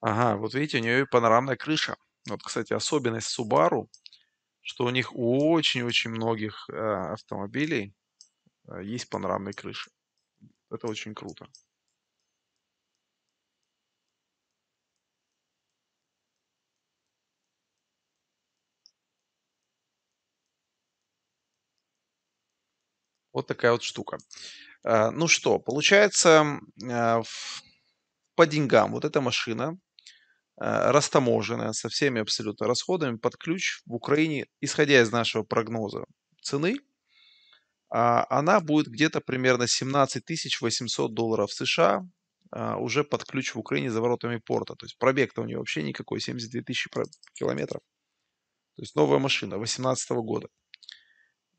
Ага, вот видите, у нее и панорамная крыша. Вот, кстати, особенность Subaru что у них у очень-очень многих э, автомобилей э, есть панорамные крыши. Это очень круто. Вот такая вот штука. А, ну что, получается, по деньгам вот эта машина Э, растаможенная со всеми абсолютно расходами под ключ в Украине, исходя из нашего прогноза цены, а, она будет где-то примерно 17 800 долларов США э, уже под ключ в Украине за воротами порта. То есть пробег-то у нее вообще никакой, 72 тысячи километров. То есть новая машина 2018 года.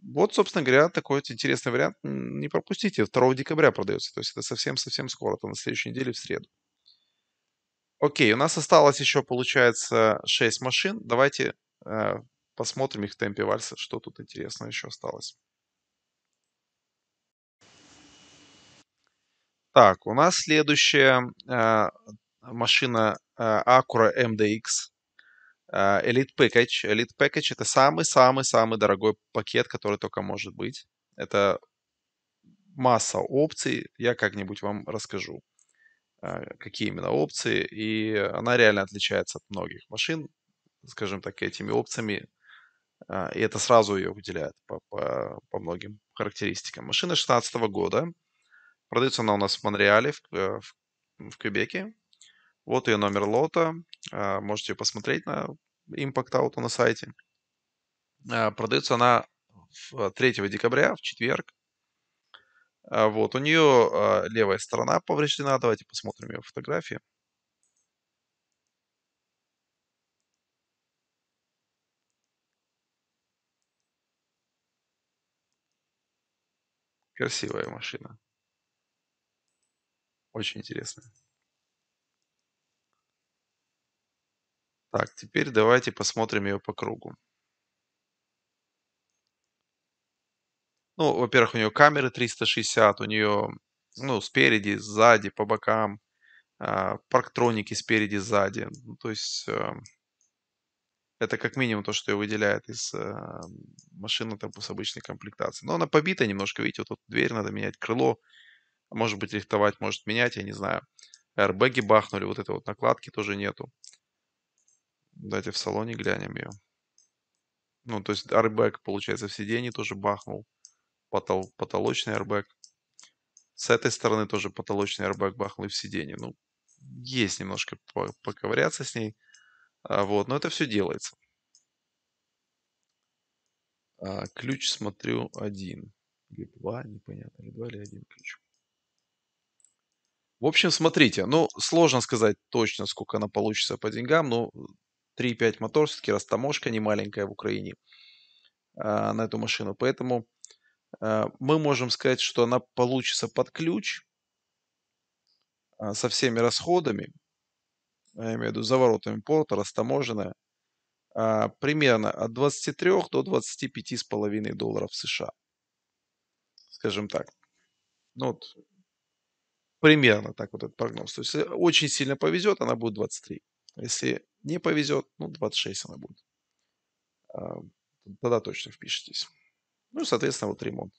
Вот, собственно говоря, такой вот интересный вариант. Не пропустите, 2 декабря продается. То есть это совсем-совсем скоро, это на следующей неделе в среду. Окей, у нас осталось еще, получается, 6 машин. Давайте э, посмотрим их в темпе вальса, что тут интересного еще осталось. Так, у нас следующая э, машина э, Acura MDX. Э, Elite Package. Elite Package это самый-самый-самый дорогой пакет, который только может быть. Это масса опций, я как-нибудь вам расскажу. А, какие именно опции, и она реально отличается от многих машин, скажем так, этими опциями, а, и это сразу ее выделяет по, по, по многим характеристикам. Машина 16 года, продается она у нас в Монреале, в, э, в, в Квебеке, вот ее номер лота, а, можете посмотреть на Impact Auto на сайте. Продается она 3 э, декабря, в четверг, а, вот, у нее а, левая сторона повреждена. Давайте посмотрим ее фотографии. Красивая машина. Очень интересная. Так, теперь давайте посмотрим ее по кругу. Ну, во-первых, у нее камеры 360, у нее, ну, спереди, сзади, по бокам, а, парктроники спереди, сзади. Ну, то есть а, это как минимум то, что ее выделяет из а, машины там, с обычной комплектацией. Но она побита немножко, видите, вот тут дверь надо менять, крыло, а может быть, рихтовать, может менять, я не знаю. Аэрбэги бахнули, вот этой вот накладки тоже нету. Давайте в салоне глянем ее. Ну, то есть арбэк, получается, в сиденье тоже бахнул потол, потолочный airbag. С этой стороны тоже потолочный airbag бахнул и в сиденье. Ну, есть немножко поковыряться с ней. А, вот, но это все делается. А, ключ смотрю один. Или два, непонятно. Или два, или один ключ. В общем, смотрите, ну, сложно сказать точно, сколько она получится по деньгам, но 3.5 мотор, все-таки таможка не маленькая в Украине а, на эту машину, поэтому Э, мы можем сказать, что она получится под ключ э, со всеми расходами, я имею в виду за воротами порта, растаможенная, э, примерно от 23 до 25 с половиной долларов США. Скажем так. Ну вот, примерно так вот этот прогноз. То есть, если очень сильно повезет, она будет 23. Если не повезет, ну, 26 она будет. Тогда точно впишитесь. Ну и, соответственно, вот ремонт.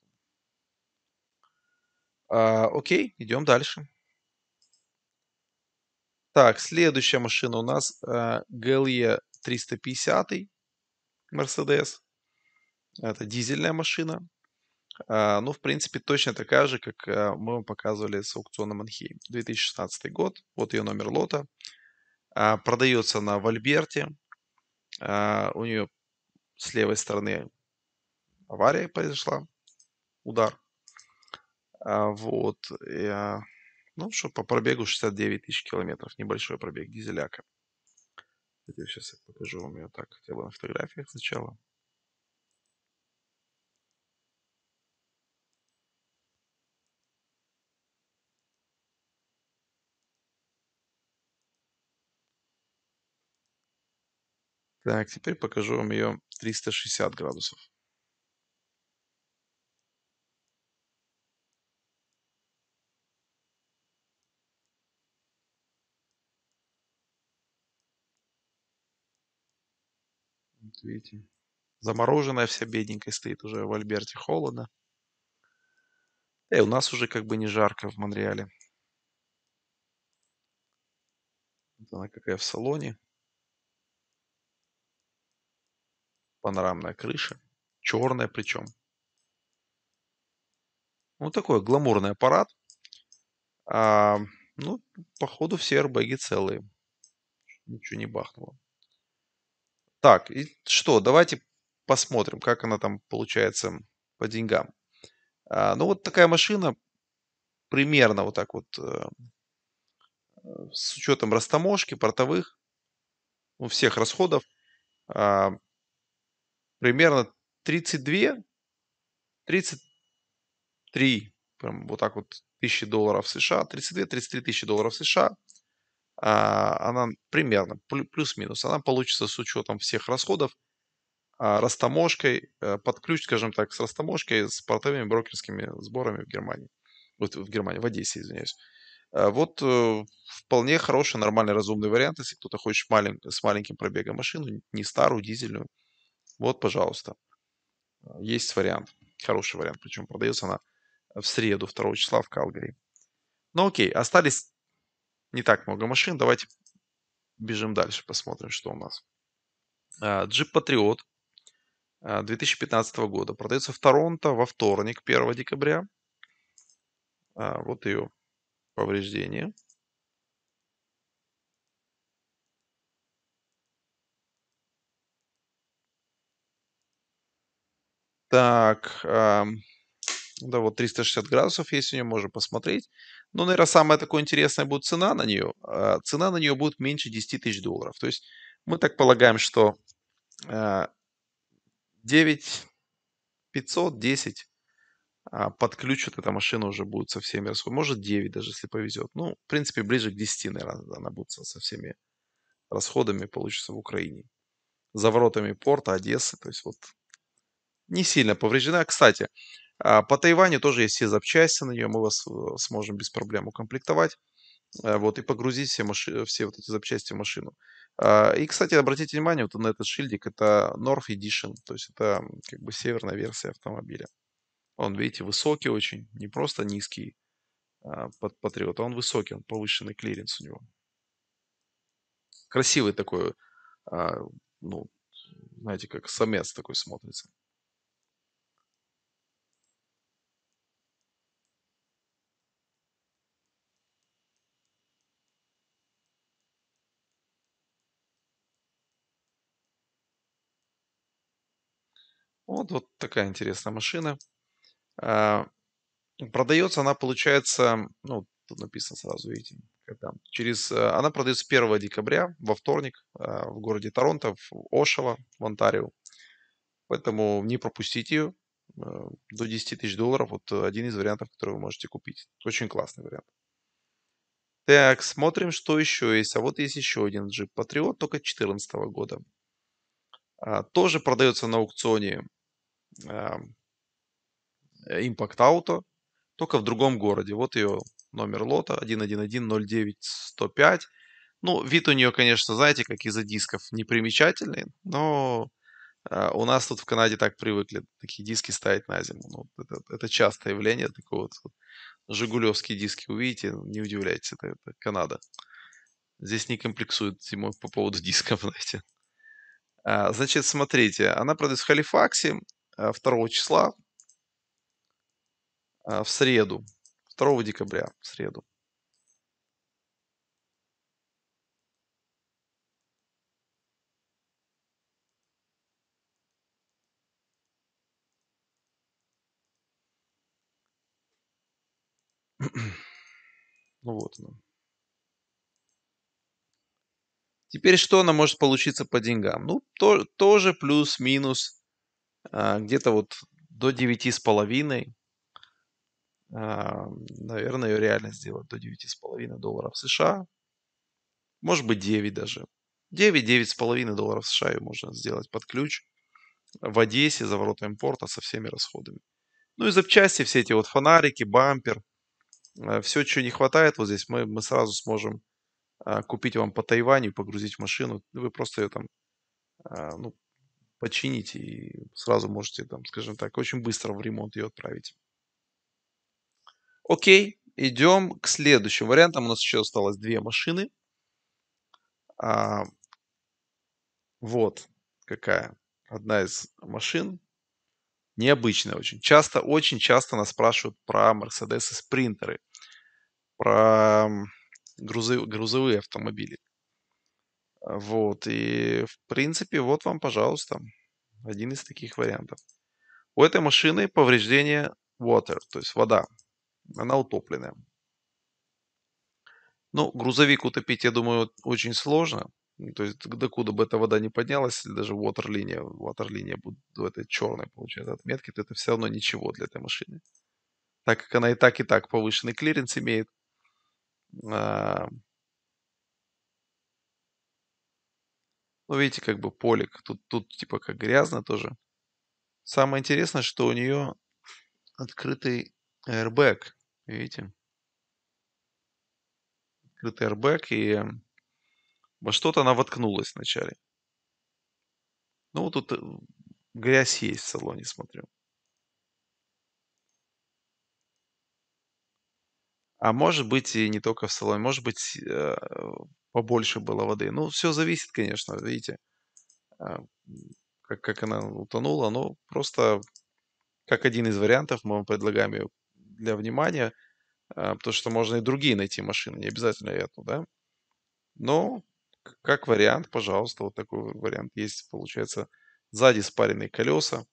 А, окей, идем дальше. Так, следующая машина у нас а, GLE 350 Mercedes. Это дизельная машина. А, ну, в принципе, точно такая же, как а, мы вам показывали с аукциона Манхейм. 2016 год. Вот ее номер лота. А, продается на Вальберте. А, у нее с левой стороны авария произошла, удар. А, вот. И, а, ну, что по пробегу 69 тысяч километров. Небольшой пробег дизеляка. Кстати, сейчас я покажу вам ее так, хотя бы на фотографиях сначала. Так, теперь покажу вам ее 360 градусов. ответе. Замороженная вся бедненькая стоит уже в Альберте холодно. Да у нас уже как бы не жарко в Монреале. Вот она какая в салоне. Панорамная крыша. Черная причем. Вот такой гламурный аппарат. А, ну, походу все арбеги целые. Ничего не бахнуло. Так, и что, давайте посмотрим, как она там получается по деньгам. А, ну, вот такая машина примерно вот так вот э, с учетом растаможки, портовых, ну, всех расходов, а, примерно 32, 33, прям вот так вот, тысячи долларов США, 32-33 тысячи долларов США – а, она примерно, плюс-минус, она получится с учетом всех расходов, а, растаможкой, э, под ключ, скажем так, с растаможкой, с портовыми брокерскими сборами в Германии. Вот в Германии, в Одессе, извиняюсь. А вот э, вполне хороший, нормальный, разумный вариант, если кто-то хочет малень... с маленьким пробегом машину, не старую, дизельную. Вот, пожалуйста. Есть вариант. Хороший вариант. Причем продается она в среду, 2 числа в Калгари. Ну окей, остались не так много машин. Давайте бежим дальше, посмотрим, что у нас. А, Jeep Patriot 2015 а, года. Продается в Торонто во вторник, 1 декабря. А, вот ее повреждение. Так, да, вот 360 градусов есть у нее, можем посмотреть. Но, ну, наверное, самое такое интересное будет цена на нее. А, цена на нее будет меньше 10 тысяч долларов. То есть мы так полагаем, что 9 500, 10 подключат, эта машина уже будет со всеми расходами. Может 9 даже, если повезет. Ну, в принципе, ближе к 10, наверное, она будет со всеми расходами получится в Украине. За воротами порта, Одессы. То есть вот не сильно повреждена. Кстати, а по Тайваню тоже есть все запчасти на нее, мы вас э, сможем без проблем укомплектовать. Э, вот, и погрузить все, маши... все вот эти запчасти в машину. А, и, кстати, обратите внимание вот на этот шильдик, это North Edition, то есть это как бы северная версия автомобиля. Он, видите, высокий очень, не просто низкий а, под Патриот, а он высокий, он повышенный клиренс у него. Красивый такой, ну, знаете, как самец такой смотрится. Вот, вот такая интересная машина. А, продается она, получается, ну, тут написано сразу, видите, когда. Через, э, она продается 1 декабря, во вторник, а, в городе Торонто, в Ошево, в Онтарио. Поэтому не пропустите ее. А, до 10 тысяч долларов, вот э, один из вариантов, который вы можете купить. Очень классный вариант. Так, смотрим, что еще есть. А вот есть еще один джип Патриот, только 2014 года. Тоже продается на аукционе импакт э, Auto, только в другом городе. Вот ее номер лота 1110905. Ну, вид у нее, конечно, знаете, как из-за дисков непримечательный, но э, у нас тут в Канаде так привыкли такие диски ставить на зиму. Ну, это, это частое явление, такое вот, вот жигулевские диски увидите, не удивляйтесь, это, это Канада. Здесь не комплексуют зимой по поводу дисков, знаете. А, значит, смотрите, она продается в Халифаксе, 2 э, числа, э, в среду, 2 декабря, в среду. Ну вот она. Теперь что она может получиться по деньгам? Ну, то, тоже плюс-минус а, где-то вот до девяти с половиной, а, наверное, ее реально сделать до девяти с половиной долларов США. Может быть, 9 даже. 9-9,5 долларов США ее можно сделать под ключ в Одессе за ворота импорта со всеми расходами. Ну и запчасти, все эти вот фонарики, бампер, а, все, чего не хватает вот здесь, мы, мы сразу сможем купить вам по Тайваню, погрузить в машину. Вы просто ее там ну, починить и сразу можете, там, скажем так, очень быстро в ремонт ее отправить. Окей, идем к следующим вариантам. У нас еще осталось две машины. А, вот какая. Одна из машин. Необычная очень. Часто, очень часто нас спрашивают про Mercedes спринтеры, про грузовые, грузовые автомобили. Вот, и в принципе, вот вам, пожалуйста, один из таких вариантов. У этой машины повреждение water, то есть вода. Она утопленная. Ну, грузовик утопить, я думаю, очень сложно. Ну, то есть докуда бы эта вода не поднялась, если даже water линия, water линия будет в этой черной, получается, отметки, то это все равно ничего для этой машины. Так как она и так, и так повышенный клиренс имеет, а, Ну, видите, как бы полик. Тут, тут типа как грязно тоже. Самое интересное, что у нее открытый airbag. Видите? Открытый airbag. И эм, во что-то она воткнулась вначале. Ну, вот тут э, грязь есть в салоне, смотрю. А может быть и не только в салоне, может быть э, побольше было воды. Ну, все зависит, конечно, видите, а, как, как она утонула. Но просто как один из вариантов мы вам предлагаем ее для внимания, а, потому что можно и другие найти машины, не обязательно эту, да. Но как вариант, пожалуйста, вот такой вариант есть, получается, сзади спаренные колеса.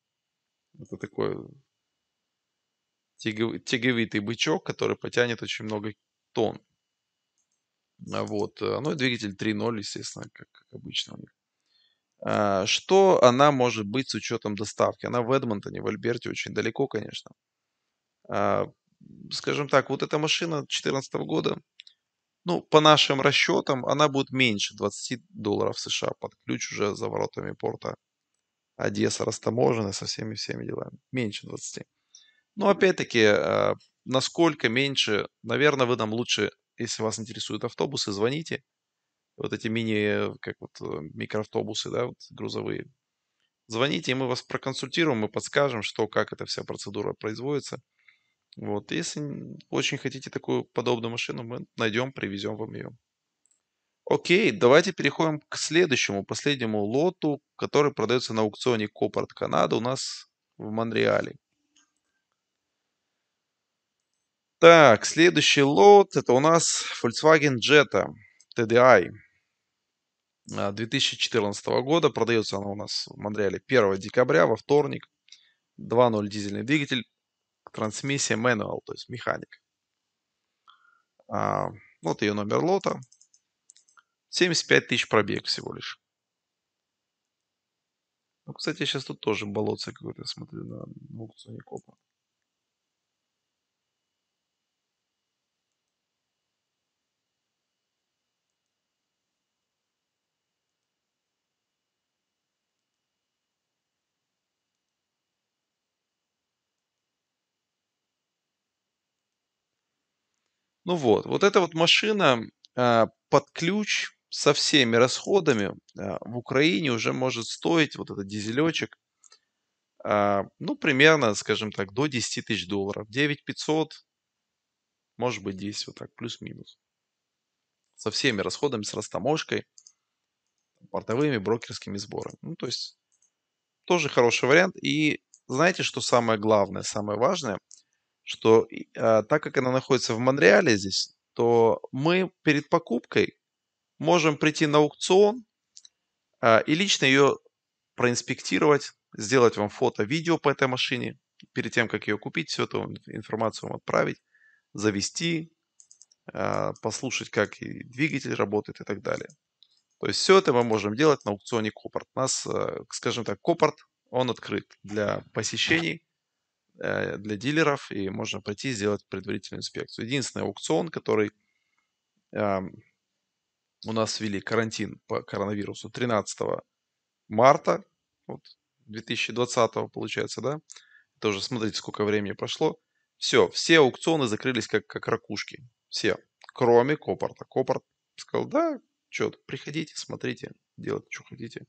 Это такой тяговитый бычок, который потянет очень много тонн. А, вот. Э, ну и двигатель 3.0, естественно, как, как обычно у них. А, что она может быть с учетом доставки? Она в Эдмонтоне, в Альберте, очень далеко, конечно. А, скажем так, вот эта машина 2014 года, ну, по нашим расчетам, она будет меньше 20 долларов США под ключ уже за воротами порта. Одесса растаможена со всеми-всеми делами. Меньше 20. Но опять-таки, насколько меньше, наверное, вы нам лучше если вас интересуют автобусы, звоните. Вот эти мини, как вот э, микроавтобусы, да, вот грузовые. Звоните, и мы вас проконсультируем, мы подскажем, что, как эта вся процедура производится. Вот, если очень хотите такую подобную машину, мы найдем, привезем вам ее. Окей, давайте переходим к следующему, последнему лоту, который продается на аукционе Копорт Канада у нас в Монреале. Так, следующий лот это у нас Volkswagen Jetta TDI 2014 а, года. Продается она у нас в Монреале 1 декабря, во вторник. 2.0 дизельный двигатель, трансмиссия manual, то есть механик. А, вот ее номер лота. 75 тысяч пробег всего лишь. Ну, кстати, сейчас тут тоже болотце какое-то, смотрю, на аукционе копа. Ну вот, вот эта вот машина а, под ключ со всеми расходами а, в Украине уже может стоить вот этот дизелечек, а, ну, примерно, скажем так, до 10 тысяч долларов. 9500, может быть, 10, вот так, плюс-минус. Со всеми расходами, с растаможкой, портовыми, брокерскими сборами. Ну, то есть, тоже хороший вариант. И знаете, что самое главное, самое важное – что а, так как она находится в Монреале здесь, то мы перед покупкой можем прийти на аукцион а, и лично ее проинспектировать, сделать вам фото, видео по этой машине, перед тем, как ее купить, всю эту информацию вам отправить, завести, а, послушать, как и двигатель работает и так далее. То есть все это мы можем делать на аукционе Копорт. У нас, скажем так, Копорт, он открыт для посещений Э, для дилеров, и можно пойти сделать предварительную инспекцию. Единственный аукцион, который у нас ввели карантин по коронавирусу 13 марта вот, 2020, получается, да? Тоже смотрите, сколько времени прошло. Все, все аукционы закрылись как, как ракушки. Все, кроме Копорта. Копорт сказал, да, что, приходите, смотрите, делайте, что хотите.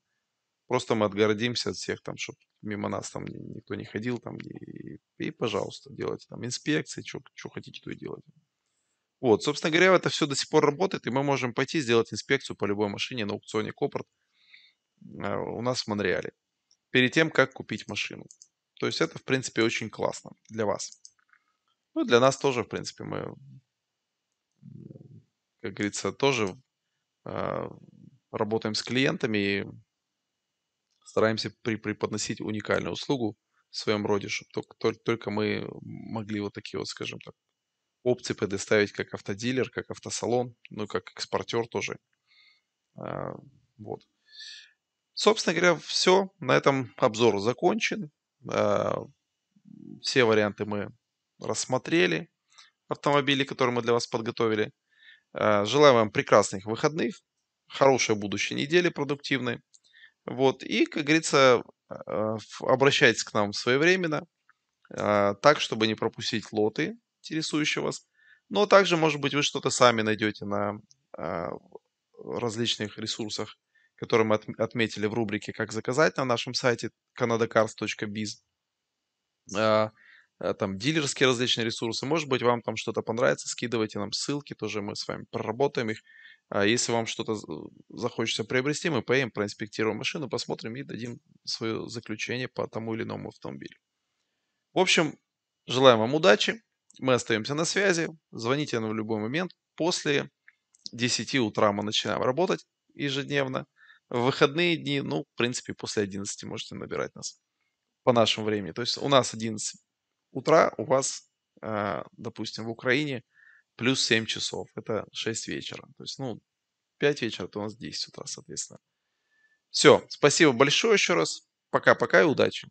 Просто мы отгородимся от всех, там, чтобы мимо нас там никто не ходил, там, и, и пожалуйста, делайте там инспекции, что хотите, то и делайте. Вот, собственно говоря, это все до сих пор работает, и мы можем пойти сделать инспекцию по любой машине на аукционе Копорт э, у нас в Монреале перед тем, как купить машину. То есть это, в принципе, очень классно для вас. Ну, для нас тоже, в принципе, мы, как говорится, тоже э, работаем с клиентами, и стараемся при преподносить уникальную услугу в своем роде, чтобы только, только, мы могли вот такие вот, скажем так, опции предоставить как автодилер, как автосалон, ну как экспортер тоже. А, вот. Собственно говоря, все. На этом обзор закончен. А, все варианты мы рассмотрели. Автомобили, которые мы для вас подготовили. А, желаю вам прекрасных выходных, хорошей будущей недели продуктивной. Вот, и, как говорится, э, обращайтесь к нам своевременно, э, так, чтобы не пропустить лоты, интересующие вас. Но также, может быть, вы что-то сами найдете на э, различных ресурсах, которые мы отметили в рубрике «Как заказать» на нашем сайте canadacars.biz. Э, там дилерские различные ресурсы. Может быть, вам там что-то понравится, скидывайте нам ссылки, тоже мы с вами проработаем их. А если вам что-то э, захочется приобрести, мы поедем, проинспектируем машину, посмотрим и дадим свое заключение по тому или иному автомобилю. В общем, желаем вам удачи. Мы остаемся на связи. Звоните нам в любой момент. После 10 утра мы начинаем работать ежедневно. В выходные дни, ну, в принципе, после 11 можете набирать нас по нашему времени. То есть у нас 11 утра у вас, а, допустим, в Украине плюс 7 часов, это 6 вечера. То есть, ну, 5 вечера, то у нас 10 утра, соответственно. Все, спасибо большое еще раз. Пока-пока и удачи.